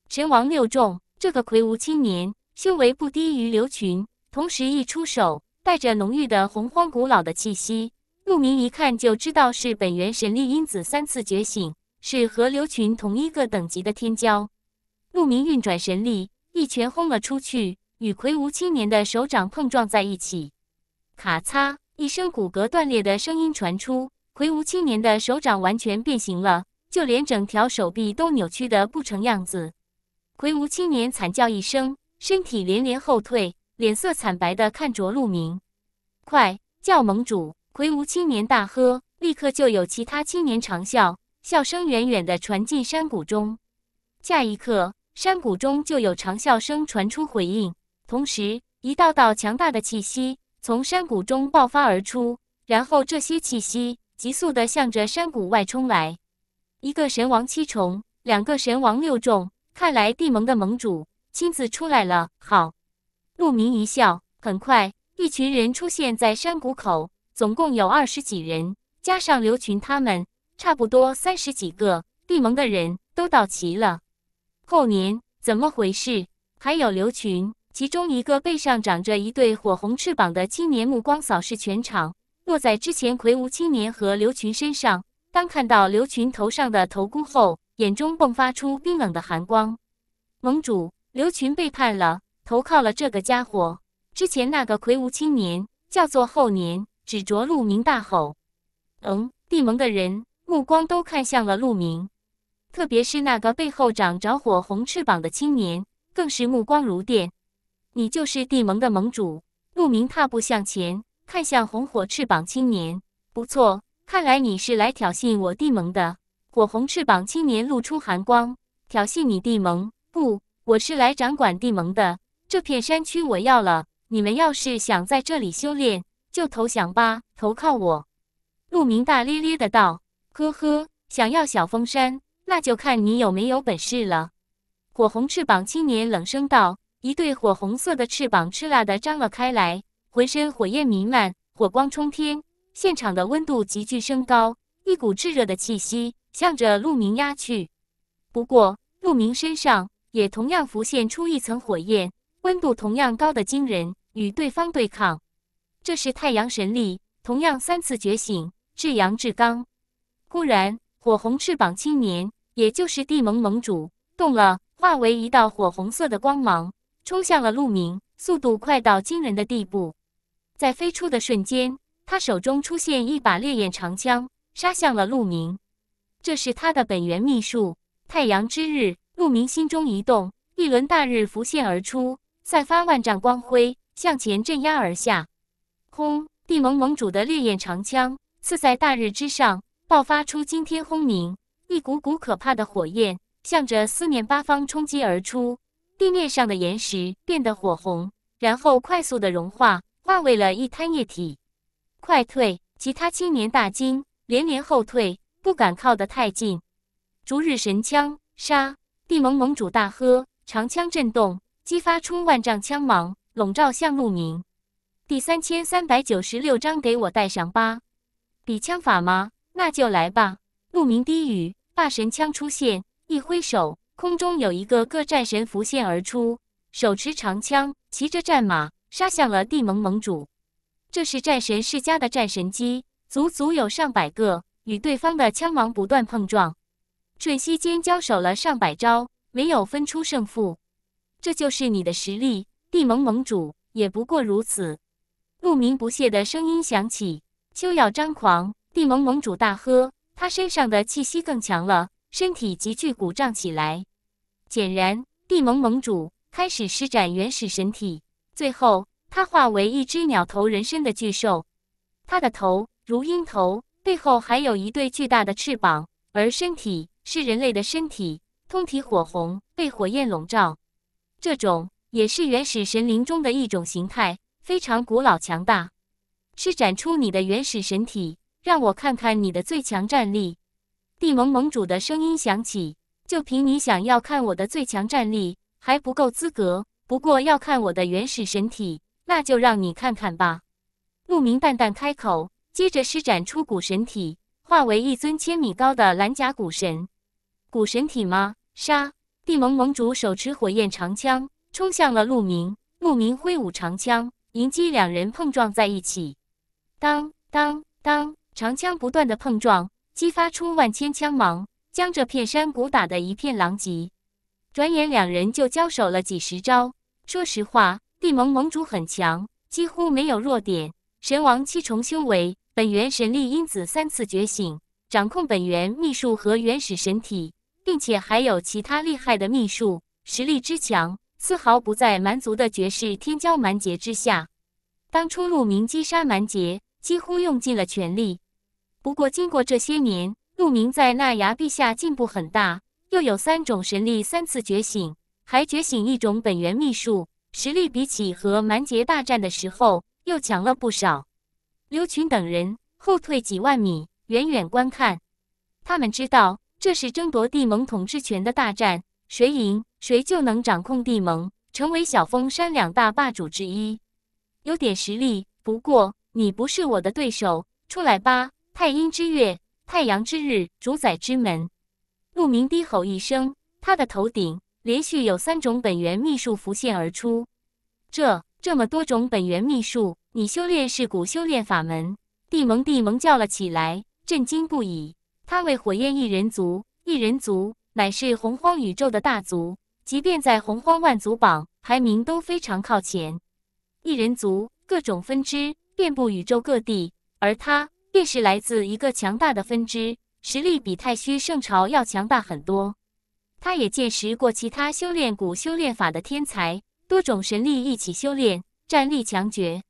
神王六重，这个魁梧青年修为不低于刘群，同时一出手，带着浓郁的洪荒古老的气息。陆明一看就知道是本源神力因子三次觉醒，是和刘群同一个等级的天骄。陆明运转神力，一拳轰了出去，与魁梧青年的手掌碰撞在一起。咔嚓一声，骨骼断裂的声音传出。魁梧青年的手掌完全变形了，就连整条手臂都扭曲的不成样子。魁梧青年惨叫一声，身体连连后退，脸色惨白的看着陆明：“快叫盟主！”魁梧青年大喝，立刻就有其他青年长啸，笑声远远的传进山谷中。下一刻，山谷中就有长啸声传出回应，同时一道道强大的气息。从山谷中爆发而出，然后这些气息急速地向着山谷外冲来。一个神王七重，两个神王六重，看来地盟的盟主亲自出来了。好，陆明一笑。很快，一群人出现在山谷口，总共有二十几人，加上刘群他们，差不多三十几个地盟的人都到齐了。后年怎么回事？还有刘群。其中一个背上长着一对火红翅膀的青年目光扫视全场，落在之前魁梧青年和刘群身上。当看到刘群头上的头箍后，眼中迸发出冰冷的寒光。盟主刘群背叛了，投靠了这个家伙。之前那个魁梧青年叫做后年，指着陆明大吼：“嗯！”地盟的人目光都看向了陆明，特别是那个背后长着火红翅膀的青年，更是目光如电。你就是地盟的盟主，陆明踏步向前，看向红火翅膀青年。不错，看来你是来挑衅我地盟的。火红翅膀青年露出寒光，挑衅你地盟？不，我是来掌管地盟的。这片山区我要了。你们要是想在这里修炼，就投降吧，投靠我。陆明大咧咧的道：“呵呵，想要小峰山，那就看你有没有本事了。”火红翅膀青年冷声道。一对火红色的翅膀吃辣的张了开来，浑身火焰弥漫，火光冲天，现场的温度急剧升高，一股炙热的气息向着陆明压去。不过，陆明身上也同样浮现出一层火焰，温度同样高的惊人，与对方对抗。这是太阳神力同样三次觉醒，至阳至刚。忽然，火红翅膀青年，也就是地盟盟主动了，化为一道火红色的光芒。冲向了陆明，速度快到惊人的地步。在飞出的瞬间，他手中出现一把烈焰长枪，杀向了陆明。这是他的本源秘术——太阳之日。陆明心中一动，一轮大日浮现而出，散发万丈光辉，向前镇压而下。轰！地盟盟主的烈焰长枪刺在大日之上，爆发出惊天轰鸣，一股股可怕的火焰向着四面八方冲击而出。地面上的岩石变得火红，然后快速的融化，化为了一滩液体。快退！其他青年大惊，连连后退，不敢靠得太近。逐日神枪杀！地盟盟主大喝，长枪震动，激发出万丈枪芒，笼罩向鹿鸣。第三千三百九十六章，给我带上吧。比枪法吗？那就来吧。鹿鸣低语，霸神枪出现，一挥手。空中有一个个战神浮现而出，手持长枪，骑着战马，杀向了地盟盟主。这是战神世家的战神机，足足有上百个，与对方的枪王不断碰撞，瞬息间交手了上百招，没有分出胜负。这就是你的实力，地盟盟主也不过如此。陆明不屑的声音响起：“休要张狂！”地盟盟主大喝，他身上的气息更强了。身体急剧鼓胀起来，显然地盟盟主开始施展原始神体。最后，他化为一只鸟头人身的巨兽，他的头如鹰头，背后还有一对巨大的翅膀，而身体是人类的身体，通体火红，被火焰笼罩。这种也是原始神灵中的一种形态，非常古老强大。施展出你的原始神体，让我看看你的最强战力。帝盟盟主的声音响起：“就凭你想要看我的最强战力，还不够资格。不过要看我的原始神体，那就让你看看吧。”陆明淡淡开口，接着施展出古神体，化为一尊千米高的蓝甲古神。古神体吗？杀！帝盟盟主手持火焰长枪冲向了陆明，陆明挥舞长枪迎击，两人碰撞在一起。当当当，长枪不断的碰撞。激发出万千枪芒，将这片山谷打得一片狼藉。转眼，两人就交手了几十招。说实话，帝盟盟主很强，几乎没有弱点。神王七重修为，本源神力因子三次觉醒，掌控本源秘术和原始神体，并且还有其他厉害的秘术，实力之强，丝毫不在蛮族的绝世天骄蛮杰之下。当初陆明击杀蛮杰，几乎用尽了全力。不过，经过这些年，陆明在那崖壁下进步很大，又有三种神力三次觉醒，还觉醒一种本源秘术，实力比起和蛮杰大战的时候又强了不少。刘群等人后退几万米，远远观看。他们知道这是争夺地盟统治权的大战，谁赢谁就能掌控地盟，成为小峰山两大霸主之一。有点实力，不过你不是我的对手，出来吧。太阴之月，太阳之日，主宰之门。鹿鸣低吼一声，他的头顶连续有三种本源秘术浮现而出。这这么多种本源秘术，你修炼是古修炼法门？帝蒙帝蒙叫了起来，震惊不已。他为火焰异人族，异人族乃是洪荒宇宙的大族，即便在洪荒万族榜排名都非常靠前。异人族各种分支遍布宇宙各地，而他。便是来自一个强大的分支，实力比太虚圣朝要强大很多。他也见识过其他修炼古修炼法的天才，多种神力一起修炼，战力强绝。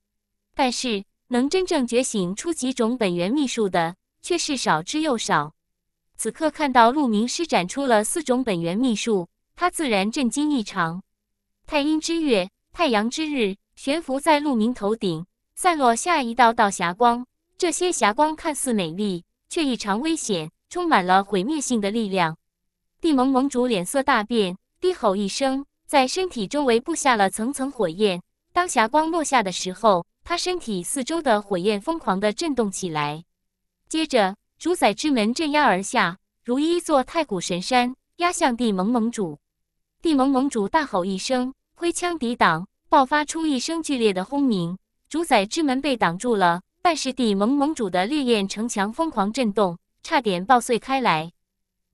但是能真正觉醒出几种本源秘术的，却是少之又少。此刻看到陆明施展出了四种本源秘术，他自然震惊异常。太阴之月，太阳之日，悬浮在陆明头顶，散落下一道道霞光。这些霞光看似美丽，却异常危险，充满了毁灭性的力量。地盟盟主脸色大变，低吼一声，在身体周围布下了层层火焰。当霞光落下的时候，他身体四周的火焰疯狂地震动起来。接着，主宰之门镇压而下，如一座太古神山压向地盟盟主。地盟盟主大吼一声，挥枪抵挡，爆发出一声剧烈的轰鸣。主宰之门被挡住了。半是地盟盟主的烈焰城墙疯狂震动，差点爆碎开来，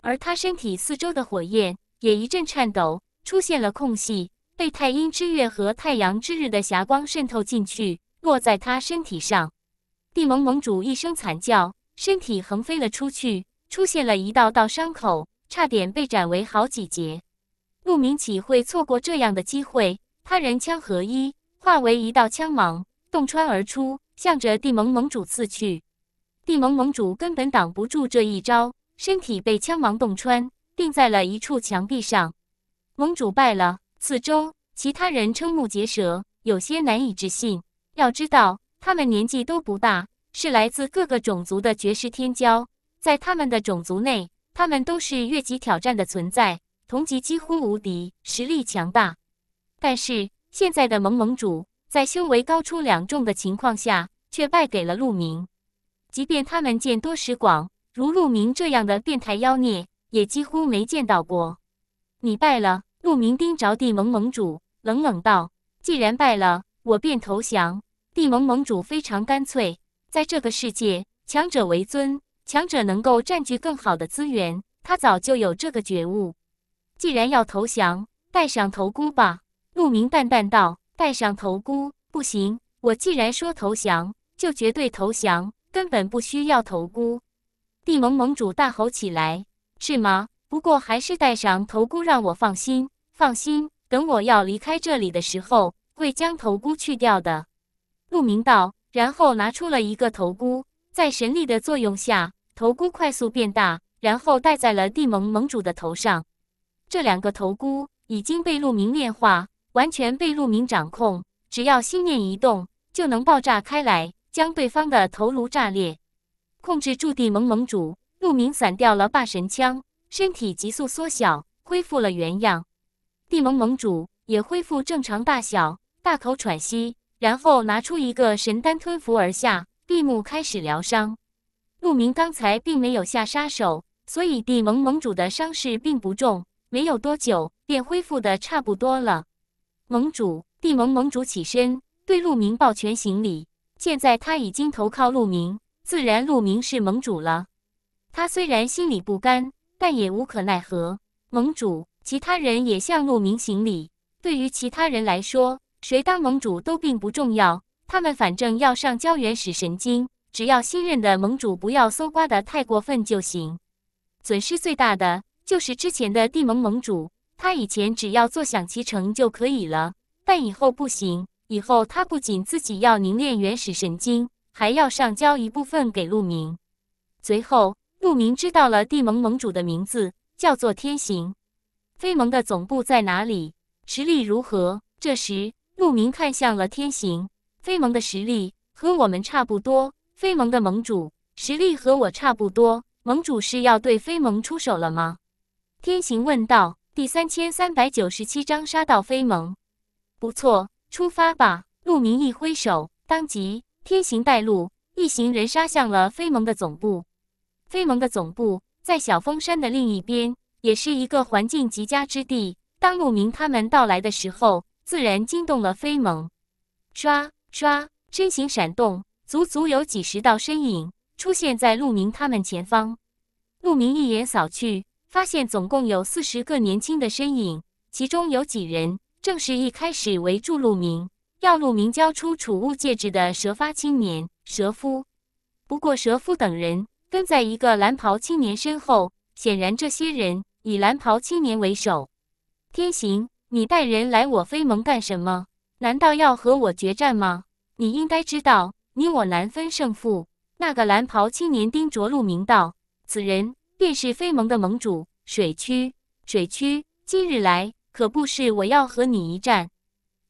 而他身体四周的火焰也一阵颤抖，出现了空隙，被太阴之月和太阳之日的霞光渗透进去，落在他身体上。地盟盟主一声惨叫，身体横飞了出去，出现了一道道伤口，差点被斩为好几截。陆明岂会错过这样的机会？他人枪合一，化为一道枪芒，洞穿而出。向着地盟盟主刺去，地盟盟主根本挡不住这一招，身体被枪芒洞穿，钉在了一处墙壁上。盟主败了。四周其他人瞠目结舌，有些难以置信。要知道，他们年纪都不大，是来自各个种族的绝世天骄，在他们的种族内，他们都是越级挑战的存在，同级几乎无敌，实力强大。但是现在的盟盟主。在修为高出两重的情况下，却败给了陆明。即便他们见多识广，如陆明这样的变态妖孽，也几乎没见到过。你败了，陆明盯着地盟盟主，冷冷道：“既然败了，我便投降。”地盟盟主非常干脆。在这个世界，强者为尊，强者能够占据更好的资源。他早就有这个觉悟。既然要投降，戴上头箍吧。”陆明淡淡道。戴上头箍不行，我既然说投降，就绝对投降，根本不需要头箍。地盟盟主大吼起来：“是吗？不过还是戴上头箍让我放心。”“放心，等我要离开这里的时候，会将头箍去掉的。”陆明道，然后拿出了一个头箍，在神力的作用下，头箍快速变大，然后戴在了地盟盟主的头上。这两个头箍已经被陆明炼化。完全被陆明掌控，只要心念一动，就能爆炸开来，将对方的头颅炸裂。控制住地盟盟主，陆明散掉了霸神枪，身体急速缩小，恢复了原样。地盟盟主也恢复正常大小，大口喘息，然后拿出一个神丹吞服而下，闭目开始疗伤。陆明刚才并没有下杀手，所以地盟盟主的伤势并不重，没有多久便恢复的差不多了。盟主，帝盟盟主起身对陆明抱拳行礼。现在他已经投靠陆明，自然陆明是盟主了。他虽然心里不甘，但也无可奈何。盟主，其他人也向陆明行礼。对于其他人来说，谁当盟主都并不重要。他们反正要上交原始神经，只要新任的盟主不要搜刮的太过分就行。损失最大的就是之前的帝盟盟主。他以前只要坐享其成就可以了，但以后不行。以后他不仅自己要凝练原始神经，还要上交一部分给陆明。随后，陆明知道了地盟盟主的名字叫做天行，飞盟的总部在哪里，实力如何？这时，陆明看向了天行。飞盟的实力和我们差不多，飞盟的盟主实力和我差不多。盟主是要对飞盟出手了吗？天行问道。第三千三百九十七章杀到飞盟。不错，出发吧！陆明一挥手，当即天行带路，一行人杀向了飞盟的总部。飞盟的总部在小峰山的另一边，也是一个环境极佳之地。当陆明他们到来的时候，自然惊动了飞盟。刷刷，身形闪动，足足有几十道身影出现在陆明他们前方。陆明一眼扫去。发现总共有四十个年轻的身影，其中有几人正是一开始围住陆明、要陆明交出储物戒指的蛇发青年蛇夫。不过蛇夫等人跟在一个蓝袍青年身后，显然这些人以蓝袍青年为首。天行，你带人来我飞盟干什么？难道要和我决战吗？你应该知道，你我难分胜负。那个蓝袍青年盯着陆明道：“此人。”便是飞盟的盟主水屈，水屈，今日来可不是我要和你一战。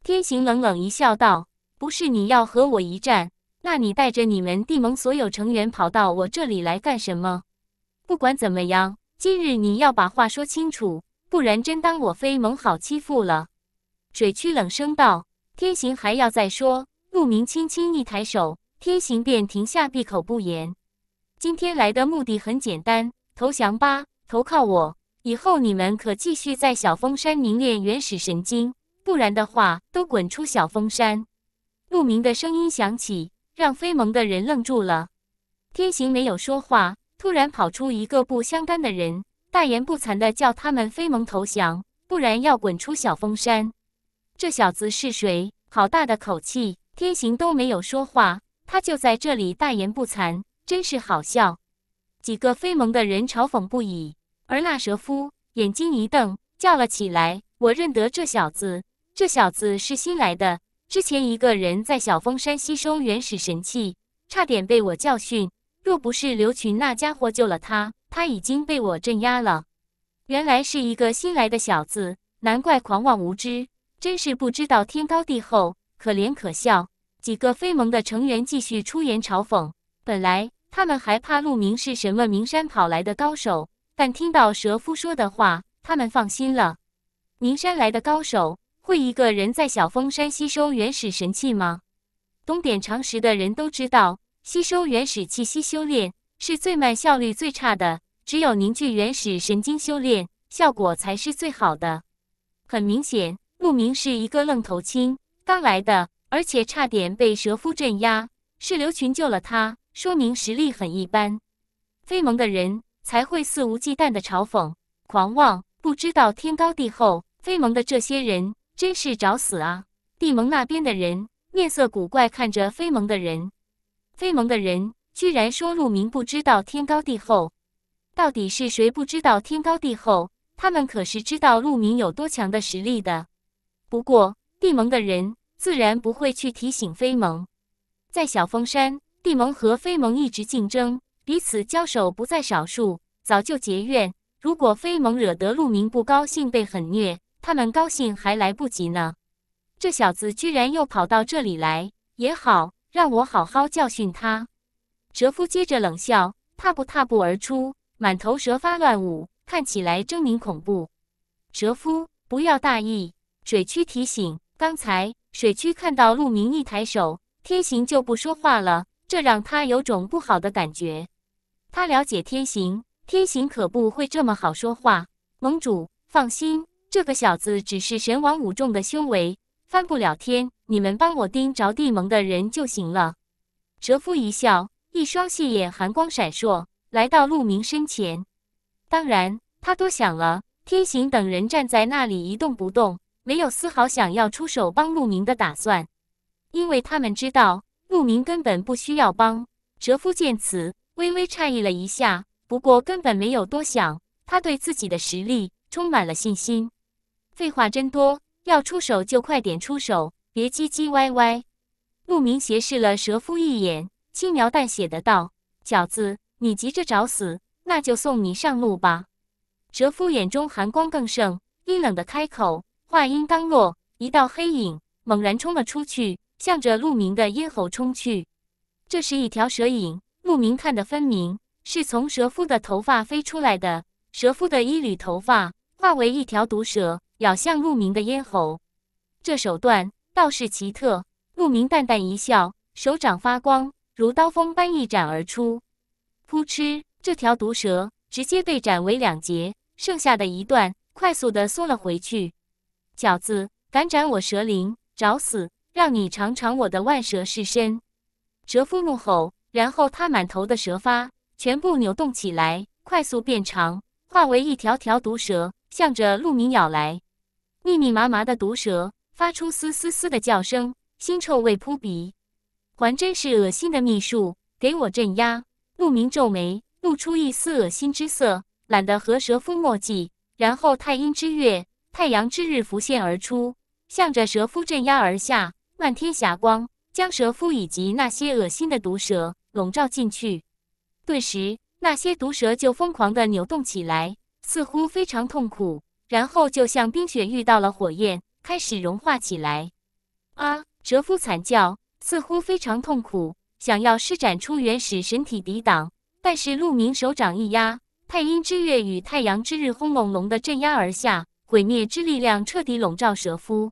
天行冷冷一笑，道：“不是你要和我一战，那你带着你们地盟所有成员跑到我这里来干什么？不管怎么样，今日你要把话说清楚，不然真当我飞盟好欺负了。”水区冷声道。天行还要再说，陆明轻轻一抬手，天行便停下，闭口不言。今天来的目的很简单。投降吧，投靠我，以后你们可继续在小峰山凝练原始神经，不然的话都滚出小峰山。陆明的声音响起，让飞盟的人愣住了。天行没有说话，突然跑出一个不相干的人，大言不惭的叫他们飞盟投降，不然要滚出小峰山。这小子是谁？好大的口气！天行都没有说话，他就在这里大言不惭，真是好笑。几个非盟的人嘲讽不已，而那蛇夫眼睛一瞪，叫了起来：“我认得这小子，这小子是新来的。之前一个人在小峰山吸收原始神器，差点被我教训。若不是刘群那家伙救了他，他已经被我镇压了。”原来是一个新来的小子，难怪狂妄无知，真是不知道天高地厚，可怜可笑。几个非盟的成员继续出言嘲讽，本来。他们还怕陆明是什么名山跑来的高手？但听到蛇夫说的话，他们放心了。名山来的高手会一个人在小峰山吸收原始神器吗？懂点常识的人都知道，吸收原始气息修炼是最慢、效率最差的。只有凝聚原始神经修炼，效果才是最好的。很明显，陆明是一个愣头青，刚来的，而且差点被蛇夫镇压，是刘群救了他。说明实力很一般，非盟的人才会肆无忌惮的嘲讽、狂妄，不知道天高地厚。非盟的这些人真是找死啊！地盟那边的人面色古怪看着非盟的人，非盟的人居然说陆明不知道天高地厚，到底是谁不知道天高地厚？他们可是知道陆明有多强的实力的。不过地盟的人自然不会去提醒非盟，在小峰山。帝盟和非盟一直竞争，彼此交手不在少数，早就结怨。如果非盟惹得鹿鸣不高兴，被狠虐，他们高兴还来不及呢。这小子居然又跑到这里来，也好，让我好好教训他。蛇夫接着冷笑，踏步踏步而出，满头蛇发乱舞，看起来狰狞恐怖。蛇夫，不要大意！水区提醒，刚才水区看到鹿鸣一抬手，天行就不说话了。这让他有种不好的感觉。他了解天行，天行可不会这么好说话。盟主，放心，这个小子只是神王五重的修为，翻不了天。你们帮我盯着地盟的人就行了。蛇夫一笑，一双细眼寒光闪烁，来到陆明身前。当然，他多想了。天行等人站在那里一动不动，没有丝毫想要出手帮陆明的打算，因为他们知道。陆明根本不需要帮。蛇夫见此，微微诧异了一下，不过根本没有多想。他对自己的实力充满了信心。废话真多，要出手就快点出手，别唧唧歪歪。陆明斜视了蛇夫一眼，轻描淡写的道：“小子，你急着找死，那就送你上路吧。”蛇夫眼中寒光更盛，阴冷的开口。话音刚落，一道黑影猛然冲了出去。向着鹿鸣的咽喉冲去，这是一条蛇影。鹿鸣看得分明，是从蛇夫的头发飞出来的。蛇夫的一缕头发化为一条毒蛇，咬向鹿鸣的咽喉。这手段倒是奇特。鹿鸣淡淡一笑，手掌发光，如刀锋般一斩而出。扑哧，这条毒蛇直接被斩为两截，剩下的一段快速的缩了回去。饺子，敢斩我蛇灵，找死！让你尝尝我的万蛇噬身，蛇夫怒吼，然后他满头的蛇发全部扭动起来，快速变长，化为一条条毒蛇，向着鹿鸣咬来。密密麻麻的毒蛇发出嘶嘶嘶的叫声，腥臭味扑鼻，还真是恶心的秘术。给我镇压！鹿鸣皱眉，露出一丝恶心之色，懒得和蛇夫墨迹，然后太阴之月、太阳之日浮现而出，向着蛇夫镇压而下。漫天霞光将蛇夫以及那些恶心的毒蛇笼罩进去，顿时那些毒蛇就疯狂的扭动起来，似乎非常痛苦，然后就像冰雪遇到了火焰，开始融化起来。啊！蛇夫惨叫，似乎非常痛苦，想要施展出原始神体抵挡，但是鹿鸣手掌一压，太阴之月与太阳之日轰隆隆的镇压而下，毁灭之力量彻底笼罩蛇夫，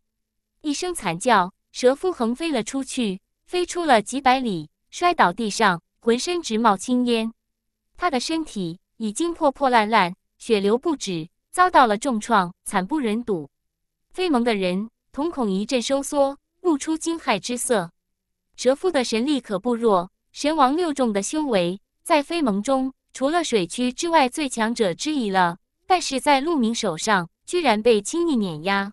一声惨叫。蛇夫横飞了出去，飞出了几百里，摔倒地上，浑身直冒青烟。他的身体已经破破烂烂，血流不止，遭到了重创，惨不忍睹。飞盟的人瞳孔一阵收缩，露出惊骇之色。蛇夫的神力可不弱，神王六重的修为，在飞盟中除了水区之外最强者之一了。但是在陆明手上，居然被轻易碾压。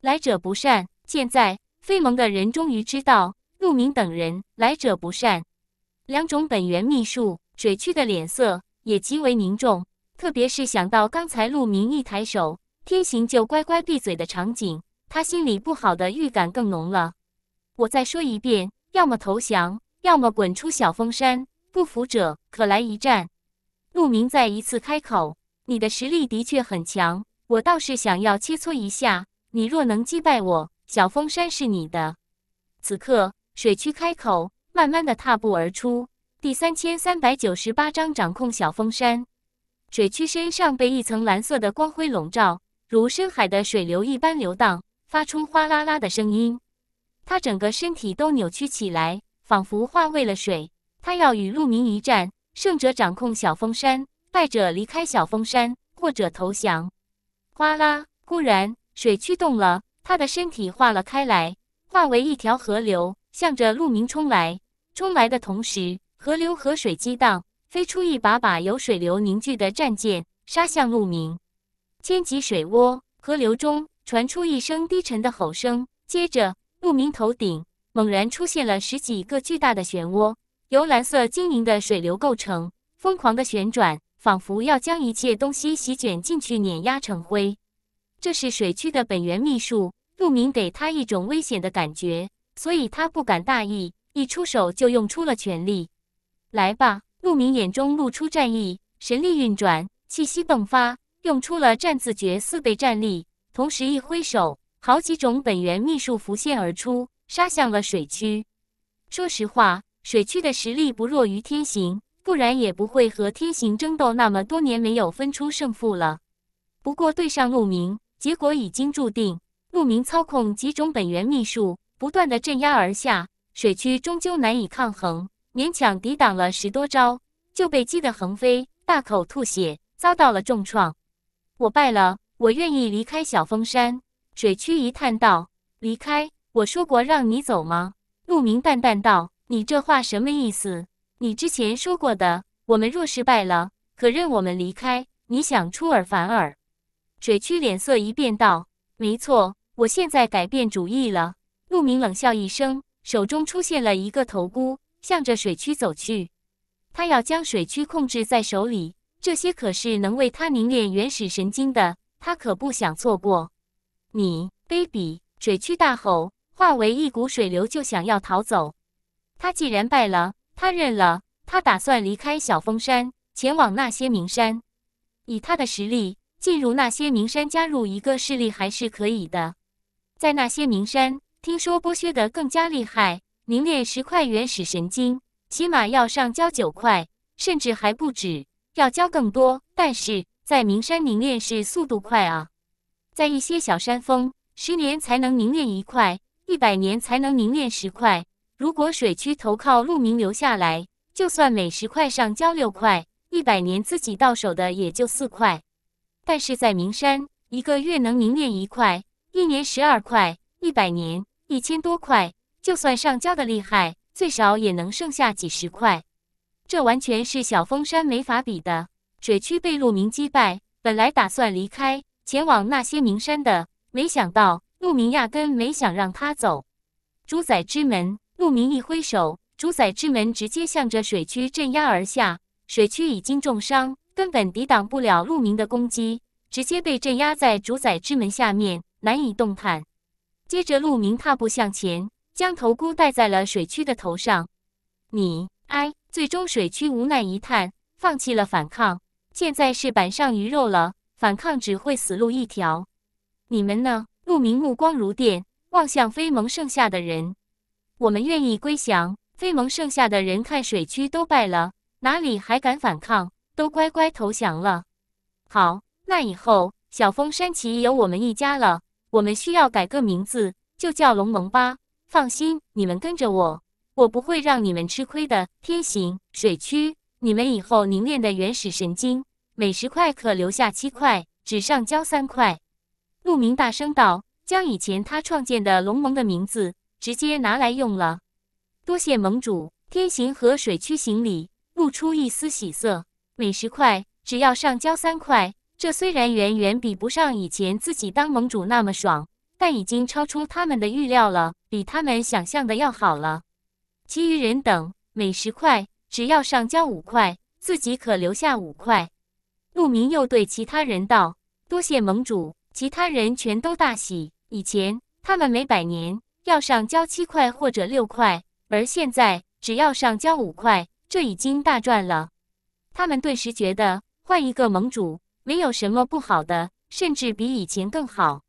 来者不善，现在。飞蒙的人终于知道陆明等人来者不善，两种本源秘术，水去的脸色也极为凝重。特别是想到刚才陆明一抬手，天行就乖乖闭嘴的场景，他心里不好的预感更浓了。我再说一遍，要么投降，要么滚出小峰山，不服者可来一战。陆明再一次开口：“你的实力的确很强，我倒是想要切磋一下。你若能击败我。”小峰山是你的。此刻，水区开口，慢慢的踏步而出。第三千三百九十八章，掌控小峰山。水区身上被一层蓝色的光辉笼罩，如深海的水流一般流荡，发出哗啦啦的声音。他整个身体都扭曲起来，仿佛化为了水。他要与陆明一战，胜者掌控小峰山，败者离开小峰山，或者投降。哗啦！忽然，水区动了。他的身体化了开来，化为一条河流，向着鹿鸣冲来。冲来的同时，河流河水激荡，飞出一把把由水流凝聚的战舰，杀向鹿鸣。千级水涡，河流中传出一声低沉的吼声，接着鹿鸣头顶猛然出现了十几个巨大的漩涡，由蓝色晶莹的水流构成，疯狂的旋转，仿佛要将一切东西席卷进去，碾压成灰。这是水区的本源秘术，陆明给他一种危险的感觉，所以他不敢大意，一出手就用出了全力。来吧，陆明眼中露出战意，神力运转，气息迸发，用出了战字诀四倍战力，同时一挥手，好几种本源秘术浮现而出，杀向了水区。说实话，水区的实力不弱于天行，不然也不会和天行争斗那么多年没有分出胜负了。不过对上陆明。结果已经注定。陆明操控几种本源秘术，不断的镇压而下，水区终究难以抗衡，勉强抵挡了十多招，就被击得横飞，大口吐血，遭到了重创。我败了，我愿意离开小峰山。水区一叹道：“离开？我说过让你走吗？”陆明淡淡道：“你这话什么意思？你之前说过的，我们若失败了，可任我们离开。你想出尔反尔？”水渠脸色一变，道：“没错，我现在改变主意了。”陆明冷笑一声，手中出现了一个头箍，向着水区走去。他要将水区控制在手里，这些可是能为他凝练原始神经的，他可不想错过。你卑鄙！水区大吼，化为一股水流就想要逃走。他既然败了，他认了。他打算离开小峰山，前往那些名山。以他的实力。进入那些名山，加入一个势力还是可以的。在那些名山，听说剥削的更加厉害。凝练十块原始神经，起码要上交九块，甚至还不止，要交更多。但是在名山凝练是速度快啊，在一些小山峰，十年才能凝练一块，一百年才能凝练十块。如果水区投靠鹿鸣留下来，就算每十块上交六块，一百年自己到手的也就四块。但是在名山，一个月能凝练一块，一年十二块，一百年一千多块。就算上交的厉害，最少也能剩下几十块。这完全是小峰山没法比的。水区被陆明击败，本来打算离开，前往那些名山的，没想到陆明压根没想让他走。主宰之门，陆明一挥手，主宰之门直接向着水区镇压而下。水区已经重伤。根本抵挡不了陆明的攻击，直接被镇压在主宰之门下面，难以动弹。接着，陆明踏步向前，将头箍戴在了水区的头上。你哎，最终水区无奈一叹，放弃了反抗。现在是板上鱼肉了，反抗只会死路一条。你们呢？陆明目光如电，望向飞盟剩下的人。我们愿意归降。飞盟剩下的人看水区都败了，哪里还敢反抗？都乖乖投降了。好，那以后小峰山崎有我们一家了。我们需要改个名字，就叫龙盟吧。放心，你们跟着我，我不会让你们吃亏的。天行、水区，你们以后凝练的原始神经，每十块可留下七块，只上交三块。陆明大声道：“将以前他创建的龙盟的名字直接拿来用了。”多谢盟主。天行和水区行礼，露出一丝喜色。每十块，只要上交三块。这虽然远远比不上以前自己当盟主那么爽，但已经超出他们的预料了，比他们想象的要好了。其余人等，每十块只要上交五块，自己可留下五块。陆明又对其他人道：“多谢盟主。”其他人全都大喜。以前他们每百年要上交七块或者六块，而现在只要上交五块，这已经大赚了。他们顿时觉得换一个盟主没有什么不好的，甚至比以前更好。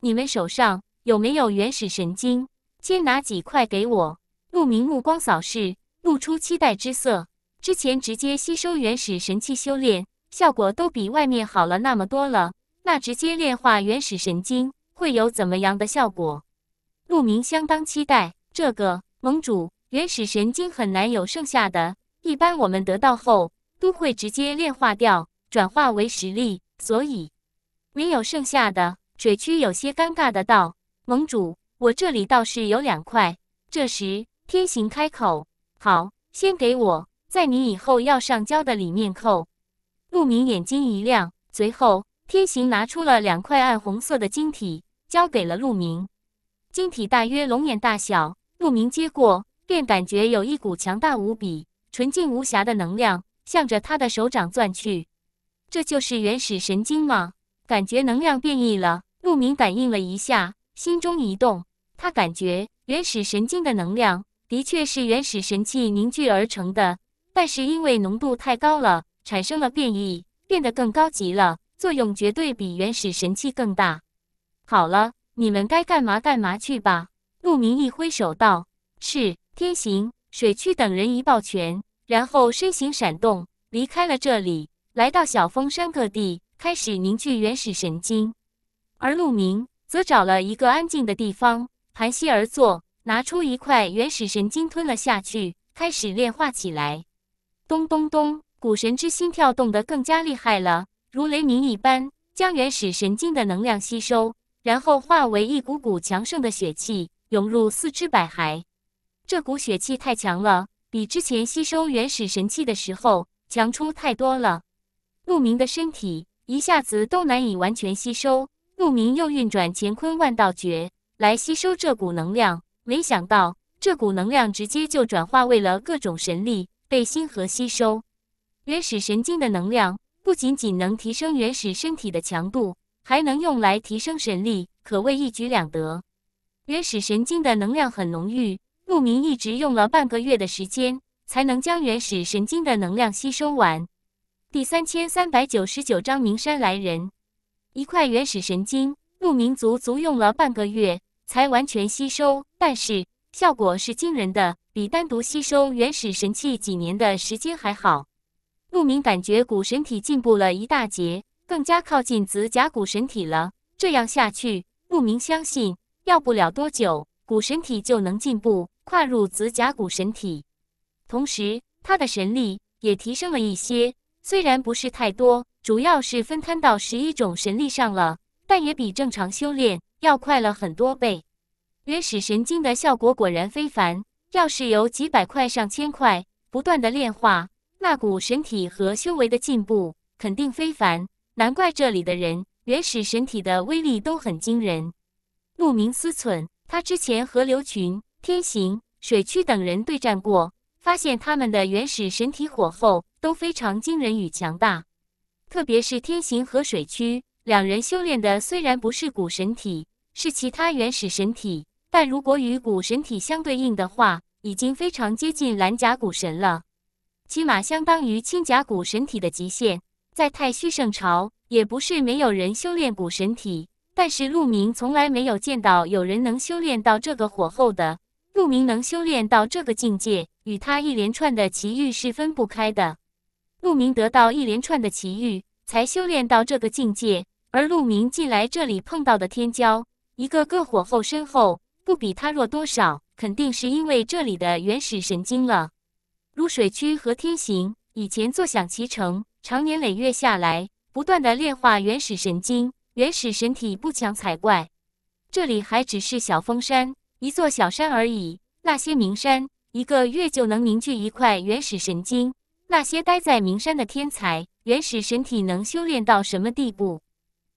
你们手上有没有原始神经？先拿几块给我。陆明目光扫视，露出期待之色。之前直接吸收原始神器修炼，效果都比外面好了那么多了。那直接炼化原始神经，会有怎么样的效果？陆明相当期待。这个盟主，原始神经很难有剩下的，一般我们得到后。都会直接炼化掉，转化为实力，所以没有剩下的。水区有些尴尬的道：“盟主，我这里倒是有两块。”这时，天行开口：“好，先给我，在你以后要上交的里面扣。”陆明眼睛一亮，随后天行拿出了两块暗红色的晶体，交给了陆明。晶体大约龙眼大小，陆明接过，便感觉有一股强大无比、纯净无瑕的能量。向着他的手掌钻去，这就是原始神经吗？感觉能量变异了。陆明感应了一下，心中一动，他感觉原始神经的能量的确是原始神器凝聚而成的，但是因为浓度太高了，产生了变异，变得更高级了，作用绝对比原始神器更大。好了，你们该干嘛干嘛去吧。陆明一挥手道：“是。”天行、水区等人一抱拳。然后身形闪动，离开了这里，来到小峰山各地，开始凝聚原始神经。而鹿鸣则找了一个安静的地方，盘膝而坐，拿出一块原始神经吞了下去，开始炼化起来。咚咚咚，古神之心跳动得更加厉害了，如雷鸣一般，将原始神经的能量吸收，然后化为一股股强盛的血气，涌入四肢百骸。这股血气太强了。比之前吸收原始神器的时候强出太多了，陆明的身体一下子都难以完全吸收。陆明又运转乾坤万道诀来吸收这股能量，没想到这股能量直接就转化为了各种神力，被星河吸收。原始神经的能量不仅仅能提升原始身体的强度，还能用来提升神力，可谓一举两得。原始神经的能量很浓郁。陆明一直用了半个月的时间，才能将原始神经的能量吸收完。第三千三百九十九章名山来人，一块原始神经，陆明足足用了半个月才完全吸收，但是效果是惊人的，比单独吸收原始神器几年的时间还好。陆明感觉古神体进步了一大截，更加靠近紫甲古神体了。这样下去，陆明相信要不了多久，古神体就能进步。跨入紫甲骨神体，同时他的神力也提升了一些，虽然不是太多，主要是分摊到十一种神力上了，但也比正常修炼要快了很多倍。原始神经的效果果然非凡，要是有几百块、上千块不断的炼化，那股神体和修为的进步肯定非凡。难怪这里的人原始神体的威力都很惊人。陆明思忖，他之前和刘群。天行、水区等人对战过，发现他们的原始神体火候都非常惊人与强大。特别是天行和水区两人修炼的虽然不是古神体，是其他原始神体，但如果与古神体相对应的话，已经非常接近蓝甲古神了，起码相当于青甲古神体的极限。在太虚圣朝也不是没有人修炼古神体，但是陆明从来没有见到有人能修炼到这个火候的。陆明能修炼到这个境界，与他一连串的奇遇是分不开的。陆明得到一连串的奇遇，才修炼到这个境界。而陆明进来这里碰到的天骄，一个个火候深厚，不比他弱多少，肯定是因为这里的原始神经了。如水区和天行以前坐享其成，常年累月下来，不断的炼化原始神经，原始神体不强才怪。这里还只是小峰山。一座小山而已。那些名山，一个月就能凝聚一块原始神经。那些待在名山的天才，原始神体能修炼到什么地步？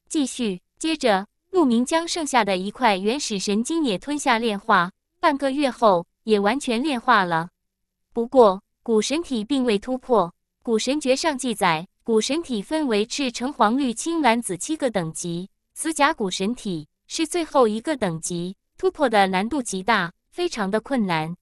继续。接着，陆明将剩下的一块原始神经也吞下炼化，半个月后也完全炼化了。不过，古神体并未突破。古神诀上记载，古神体分为赤、橙、黄、绿、青、蓝、紫七个等级，死甲古神体是最后一个等级。突破的难度极大，非常的困难。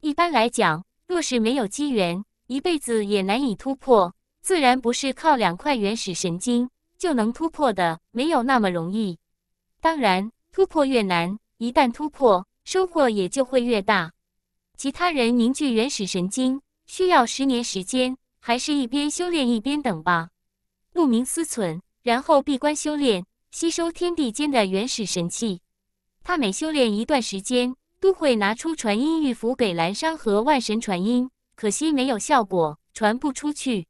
一般来讲，若是没有机缘，一辈子也难以突破。自然不是靠两块原始神经就能突破的，没有那么容易。当然，突破越难，一旦突破，收获也就会越大。其他人凝聚原始神经需要十年时间，还是一边修炼一边等吧。陆明思忖，然后闭关修炼，吸收天地间的原始神器。他每修炼一段时间，都会拿出传音玉符给蓝山和万神传音，可惜没有效果，传不出去。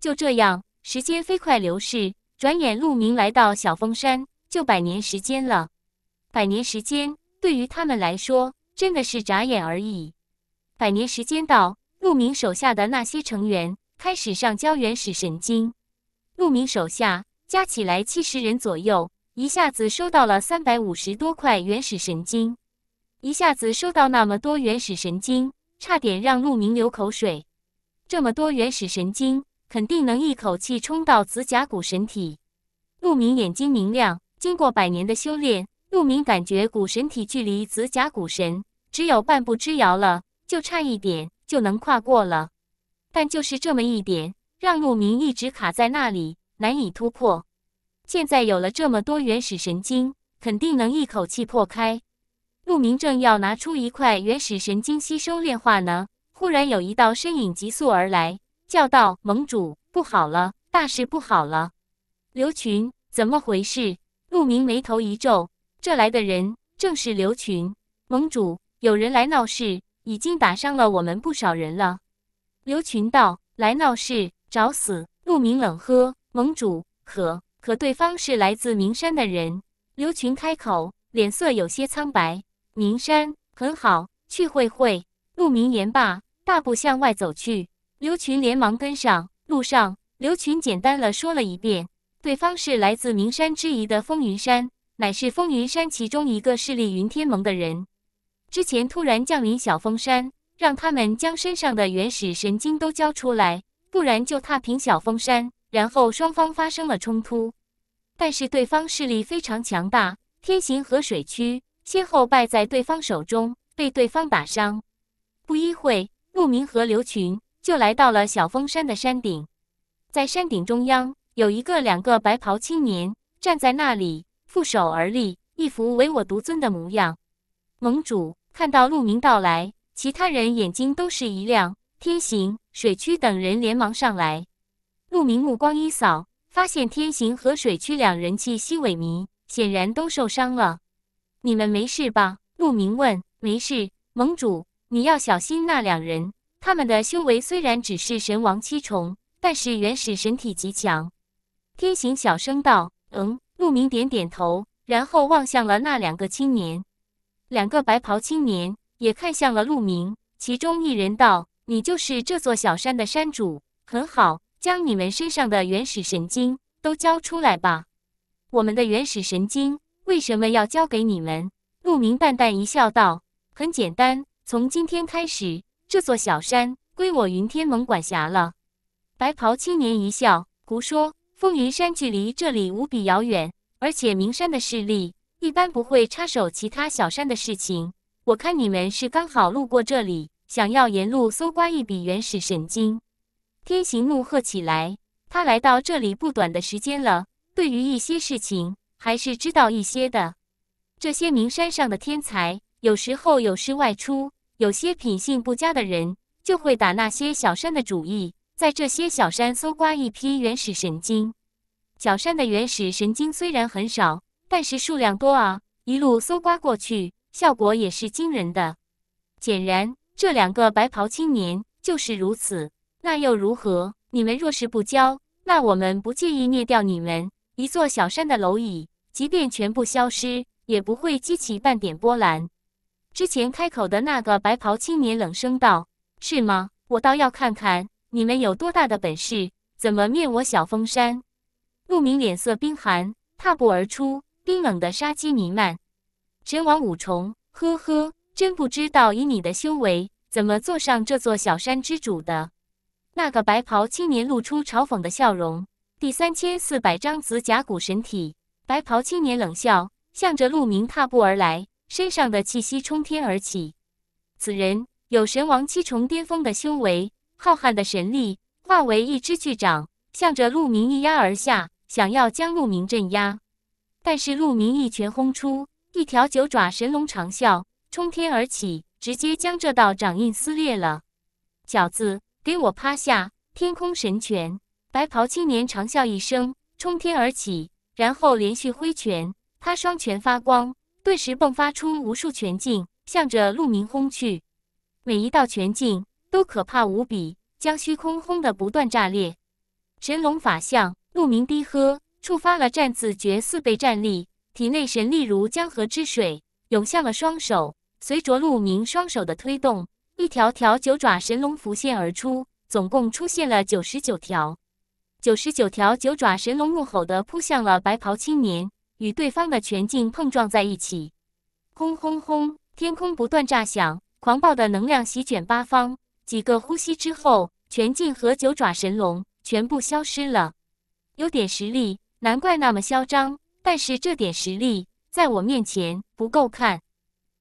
就这样，时间飞快流逝，转眼陆明来到小峰山，就百年时间了。百年时间对于他们来说，真的是眨眼而已。百年时间到，陆明手下的那些成员开始上交原始神经。陆明手下加起来七十人左右。一下子收到了三百五十多块原始神经，一下子收到那么多原始神经，差点让鹿明流口水。这么多原始神经，肯定能一口气冲到紫甲骨神体。鹿明眼睛明亮，经过百年的修炼，鹿明感觉骨神体距离紫甲骨神只有半步之遥了，就差一点就能跨过了。但就是这么一点，让鹿明一直卡在那里，难以突破。现在有了这么多原始神经，肯定能一口气破开。陆明正要拿出一块原始神经吸收炼化呢，忽然有一道身影急速而来，叫道：“盟主，不好了，大事不好了！”刘群，怎么回事？陆明眉头一皱，这来的人正是刘群。盟主，有人来闹事，已经打伤了我们不少人了。刘群道：“来闹事，找死！”陆明冷喝：“盟主，可。”可对方是来自名山的人，刘群开口，脸色有些苍白。名山很好，去会会陆明言罢，大步向外走去，刘群连忙跟上。路上，刘群简单了说了一遍，对方是来自名山之一的风云山，乃是风云山其中一个势力云天盟的人。之前突然降临小峰山，让他们将身上的原始神经都交出来，不然就踏平小峰山。然后双方发生了冲突，但是对方势力非常强大，天行和水区先后败在对方手中，被对方打伤。不一会，陆明和刘群就来到了小峰山的山顶，在山顶中央有一个两个白袍青年站在那里，负手而立，一副唯我独尊的模样。盟主看到陆明到来，其他人眼睛都是一亮，天行、水区等人连忙上来。陆明目光一扫，发现天行和水区两人气息萎靡，显然都受伤了。你们没事吧？陆明问。没事，盟主，你要小心那两人。他们的修为虽然只是神王七重，但是原始神体极强。天行小声道。嗯，陆明点点头，然后望向了那两个青年。两个白袍青年也看向了陆明，其中一人道：“你就是这座小山的山主，很好。”将你们身上的原始神经都交出来吧！我们的原始神经为什么要交给你们？陆明淡淡一笑，道：“很简单，从今天开始，这座小山归我云天盟管辖了。”白袍青年一笑：“胡说！风云山距离这里无比遥远，而且名山的势力一般不会插手其他小山的事情。我看你们是刚好路过这里，想要沿路搜刮一笔原始神经。”天行怒喝起来，他来到这里不短的时间了，对于一些事情还是知道一些的。这些名山上的天才，有时候有事外出，有些品性不佳的人就会打那些小山的主意，在这些小山搜刮一批原始神经。小山的原始神经虽然很少，但是数量多啊，一路搜刮过去，效果也是惊人的。显然，这两个白袍青年就是如此。那又如何？你们若是不交，那我们不介意灭掉你们一座小山的蝼蚁，即便全部消失，也不会激起半点波澜。之前开口的那个白袍青年冷声道：“是吗？我倒要看看你们有多大的本事，怎么灭我小峰山？”陆明脸色冰寒，踏步而出，冰冷的杀机弥漫。神王五重，呵呵，真不知道以你的修为，怎么坐上这座小山之主的。那个白袍青年露出嘲讽的笑容。第三千四百张紫甲骨神体，白袍青年冷笑，向着陆明踏步而来，身上的气息冲天而起。此人有神王七重巅峰的修为，浩瀚的神力化为一只巨掌，向着陆明一压而下，想要将陆明镇压。但是陆明一拳轰出，一条九爪神龙长啸，冲天而起，直接将这道掌印撕裂了。小子。给我趴下！天空神拳，白袍青年长啸一声，冲天而起，然后连续挥拳。他双拳发光，顿时迸发出无数拳劲，向着陆明轰去。每一道拳劲都可怕无比，将虚空轰得不断炸裂。神龙法相，陆明低喝，触发了战字诀四倍战力，体内神力如江河之水，涌向了双手。随着陆明双手的推动。一条条九爪神龙浮现而出，总共出现了九十九条。九十九条九爪神龙怒吼地扑向了白袍青年，与对方的拳劲碰撞在一起。轰轰轰！天空不断炸响，狂暴的能量席卷八方。几个呼吸之后，拳劲和九爪神龙全部消失了。有点实力，难怪那么嚣张。但是这点实力在我面前不够看。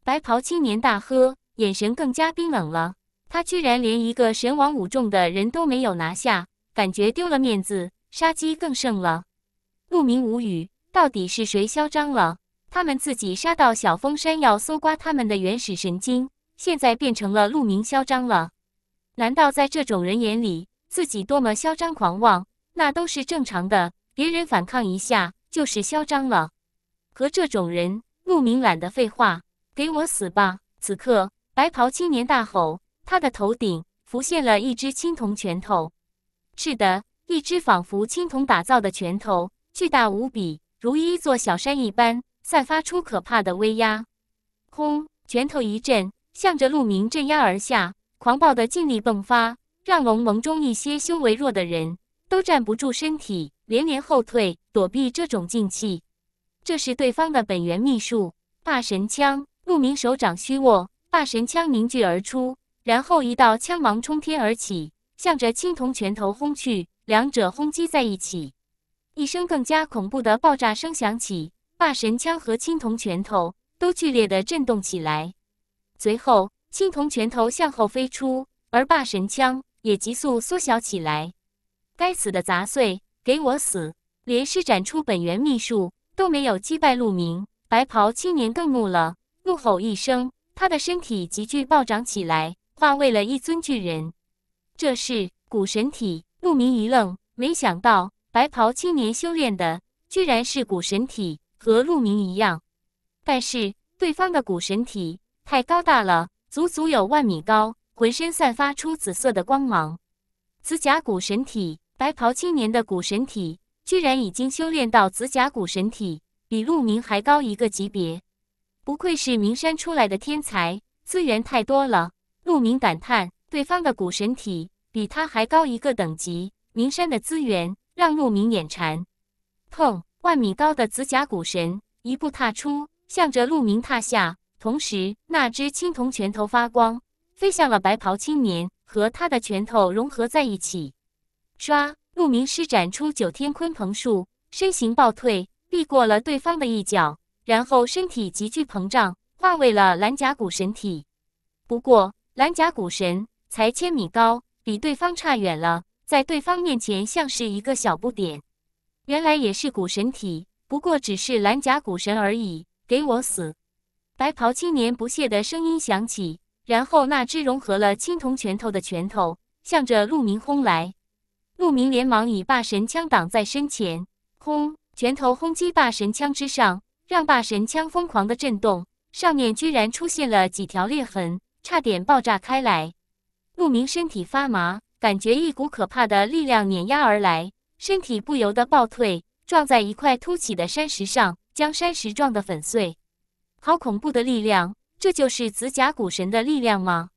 白袍青年大喝。眼神更加冰冷了，他居然连一个神王五重的人都没有拿下，感觉丢了面子，杀机更盛了。陆明无语，到底是谁嚣张了？他们自己杀到小峰山要搜刮他们的原始神经，现在变成了陆明嚣张了？难道在这种人眼里，自己多么嚣张狂妄，那都是正常的？别人反抗一下就是嚣张了。和这种人，陆明懒得废话，给我死吧！此刻。白袍青年大吼，他的头顶浮现了一只青铜拳头，是的，一只仿佛青铜打造的拳头，巨大无比，如一座小山一般，散发出可怕的威压。轰！拳头一震，向着鹿鸣镇压而下，狂暴的劲力迸发，让龙盟中一些修为弱的人都站不住身体，连连后退躲避这种劲气。这是对方的本源秘术——霸神枪。鹿鸣手掌虚握。霸神枪凝聚而出，然后一道枪芒冲天而起，向着青铜拳头轰去。两者轰击在一起，一声更加恐怖的爆炸声响起，霸神枪和青铜拳头都剧烈的震动起来。随后，青铜拳头向后飞出，而霸神枪也急速缩小起来。该死的杂碎，给我死！连施展出本源秘术都没有击败陆明，白袍青年更怒了，怒吼一声。他的身体急剧暴涨起来，化为了一尊巨人。这是古神体。陆明一愣，没想到白袍青年修炼的居然是古神体，和陆明一样。但是对方的古神体太高大了，足足有万米高，浑身散发出紫色的光芒。紫甲古神体，白袍青年的古神体居然已经修炼到紫甲古神体，比陆明还高一个级别。不愧是名山出来的天才，资源太多了。陆明感叹，对方的古神体比他还高一个等级。名山的资源让陆明眼馋。砰！万米高的紫甲古神一步踏出，向着陆明踏下，同时那只青铜拳头发光，飞向了白袍青年，和他的拳头融合在一起。刷！陆明施展出九天鲲鹏术，身形暴退，避过了对方的一脚。然后身体急剧膨胀，化为了蓝甲骨神体。不过蓝甲骨神才千米高，比对方差远了，在对方面前像是一个小不点。原来也是古神体，不过只是蓝甲骨神而已。给我死！白袍青年不屑的声音响起，然后那只融合了青铜拳头的拳头向着陆明轰来。陆明连忙以霸神枪挡在身前，轰，拳头轰击霸神枪之上。丈霸神枪疯狂的震动，上面居然出现了几条裂痕，差点爆炸开来。陆明身体发麻，感觉一股可怕的力量碾压而来，身体不由得暴退，撞在一块凸起的山石上，将山石撞得粉碎。好恐怖的力量！这就是紫甲古神的力量吗？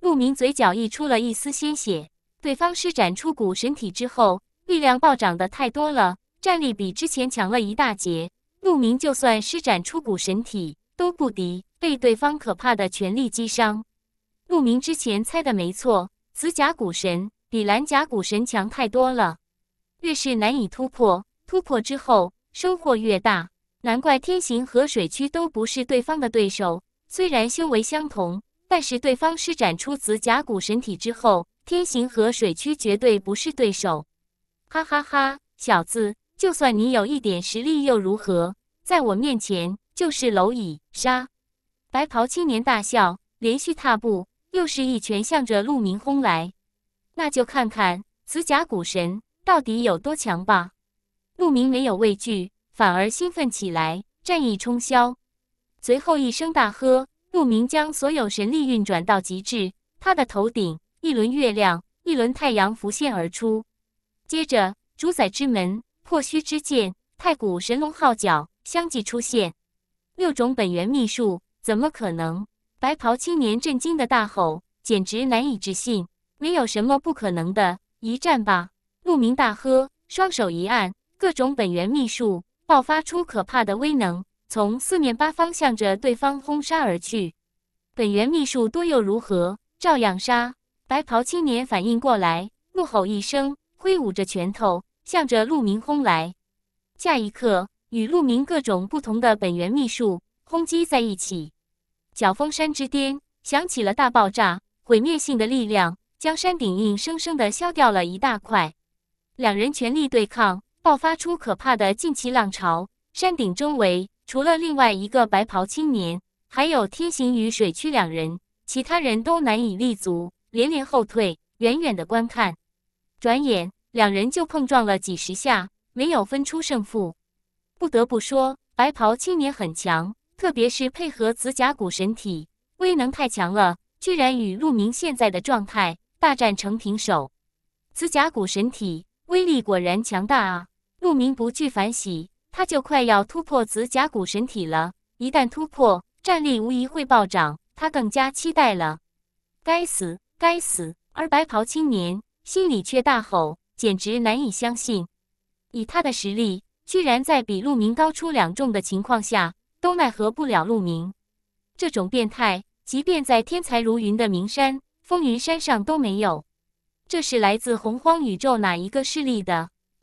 陆明嘴角溢出了一丝鲜血。对方施展出古神体之后，力量暴涨的太多了，战力比之前强了一大截。陆明就算施展出古神体都不敌，被对方可怕的全力击伤。陆明之前猜的没错，紫甲古神比蓝甲古神强太多了。越是难以突破，突破之后收获越大。难怪天行和水区都不是对方的对手。虽然修为相同，但是对方施展出紫甲古神体之后，天行和水区绝对不是对手。哈哈哈，小子！就算你有一点实力又如何？在我面前就是蝼蚁！杀！白袍青年大笑，连续踏步，又是一拳向着陆明轰来。那就看看此甲骨神到底有多强吧！陆明没有畏惧，反而兴奋起来，战意冲霄。随后一声大喝，陆明将所有神力运转到极致，他的头顶一轮月亮，一轮太阳浮现而出。接着，主宰之门。破虚之剑、太古神龙号角相继出现，六种本源秘术，怎么可能？白袍青年震惊的大吼，简直难以置信！没有什么不可能的，一战吧！鹿鸣大喝，双手一按，各种本源秘术爆发出可怕的威能，从四面八方向着对方轰杀而去。本源秘术多又如何？照样杀！白袍青年反应过来，怒吼一声，挥舞着拳头。向着陆明轰来，下一刻与陆明各种不同的本源秘术轰击在一起，角峰山之巅响起了大爆炸，毁灭性的力量将山顶硬生生的削掉了一大块。两人全力对抗，爆发出可怕的劲气浪潮。山顶周围除了另外一个白袍青年，还有天行与水区两人，其他人都难以立足，连连后退，远远的观看。转眼。两人就碰撞了几十下，没有分出胜负。不得不说，白袍青年很强，特别是配合紫甲骨神体，威能太强了，居然与陆明现在的状态大战成平手。紫甲骨神体威力果然强大啊！陆明不惧反喜，他就快要突破紫甲骨神体了。一旦突破，战力无疑会暴涨。他更加期待了。该死，该死！而白袍青年心里却大吼。简直难以相信，以他的实力，居然在比陆明高出两重的情况下，都奈何不了陆明。这种变态，即便在天才如云的名山风云山上都没有。这是来自洪荒宇宙哪一个势力的？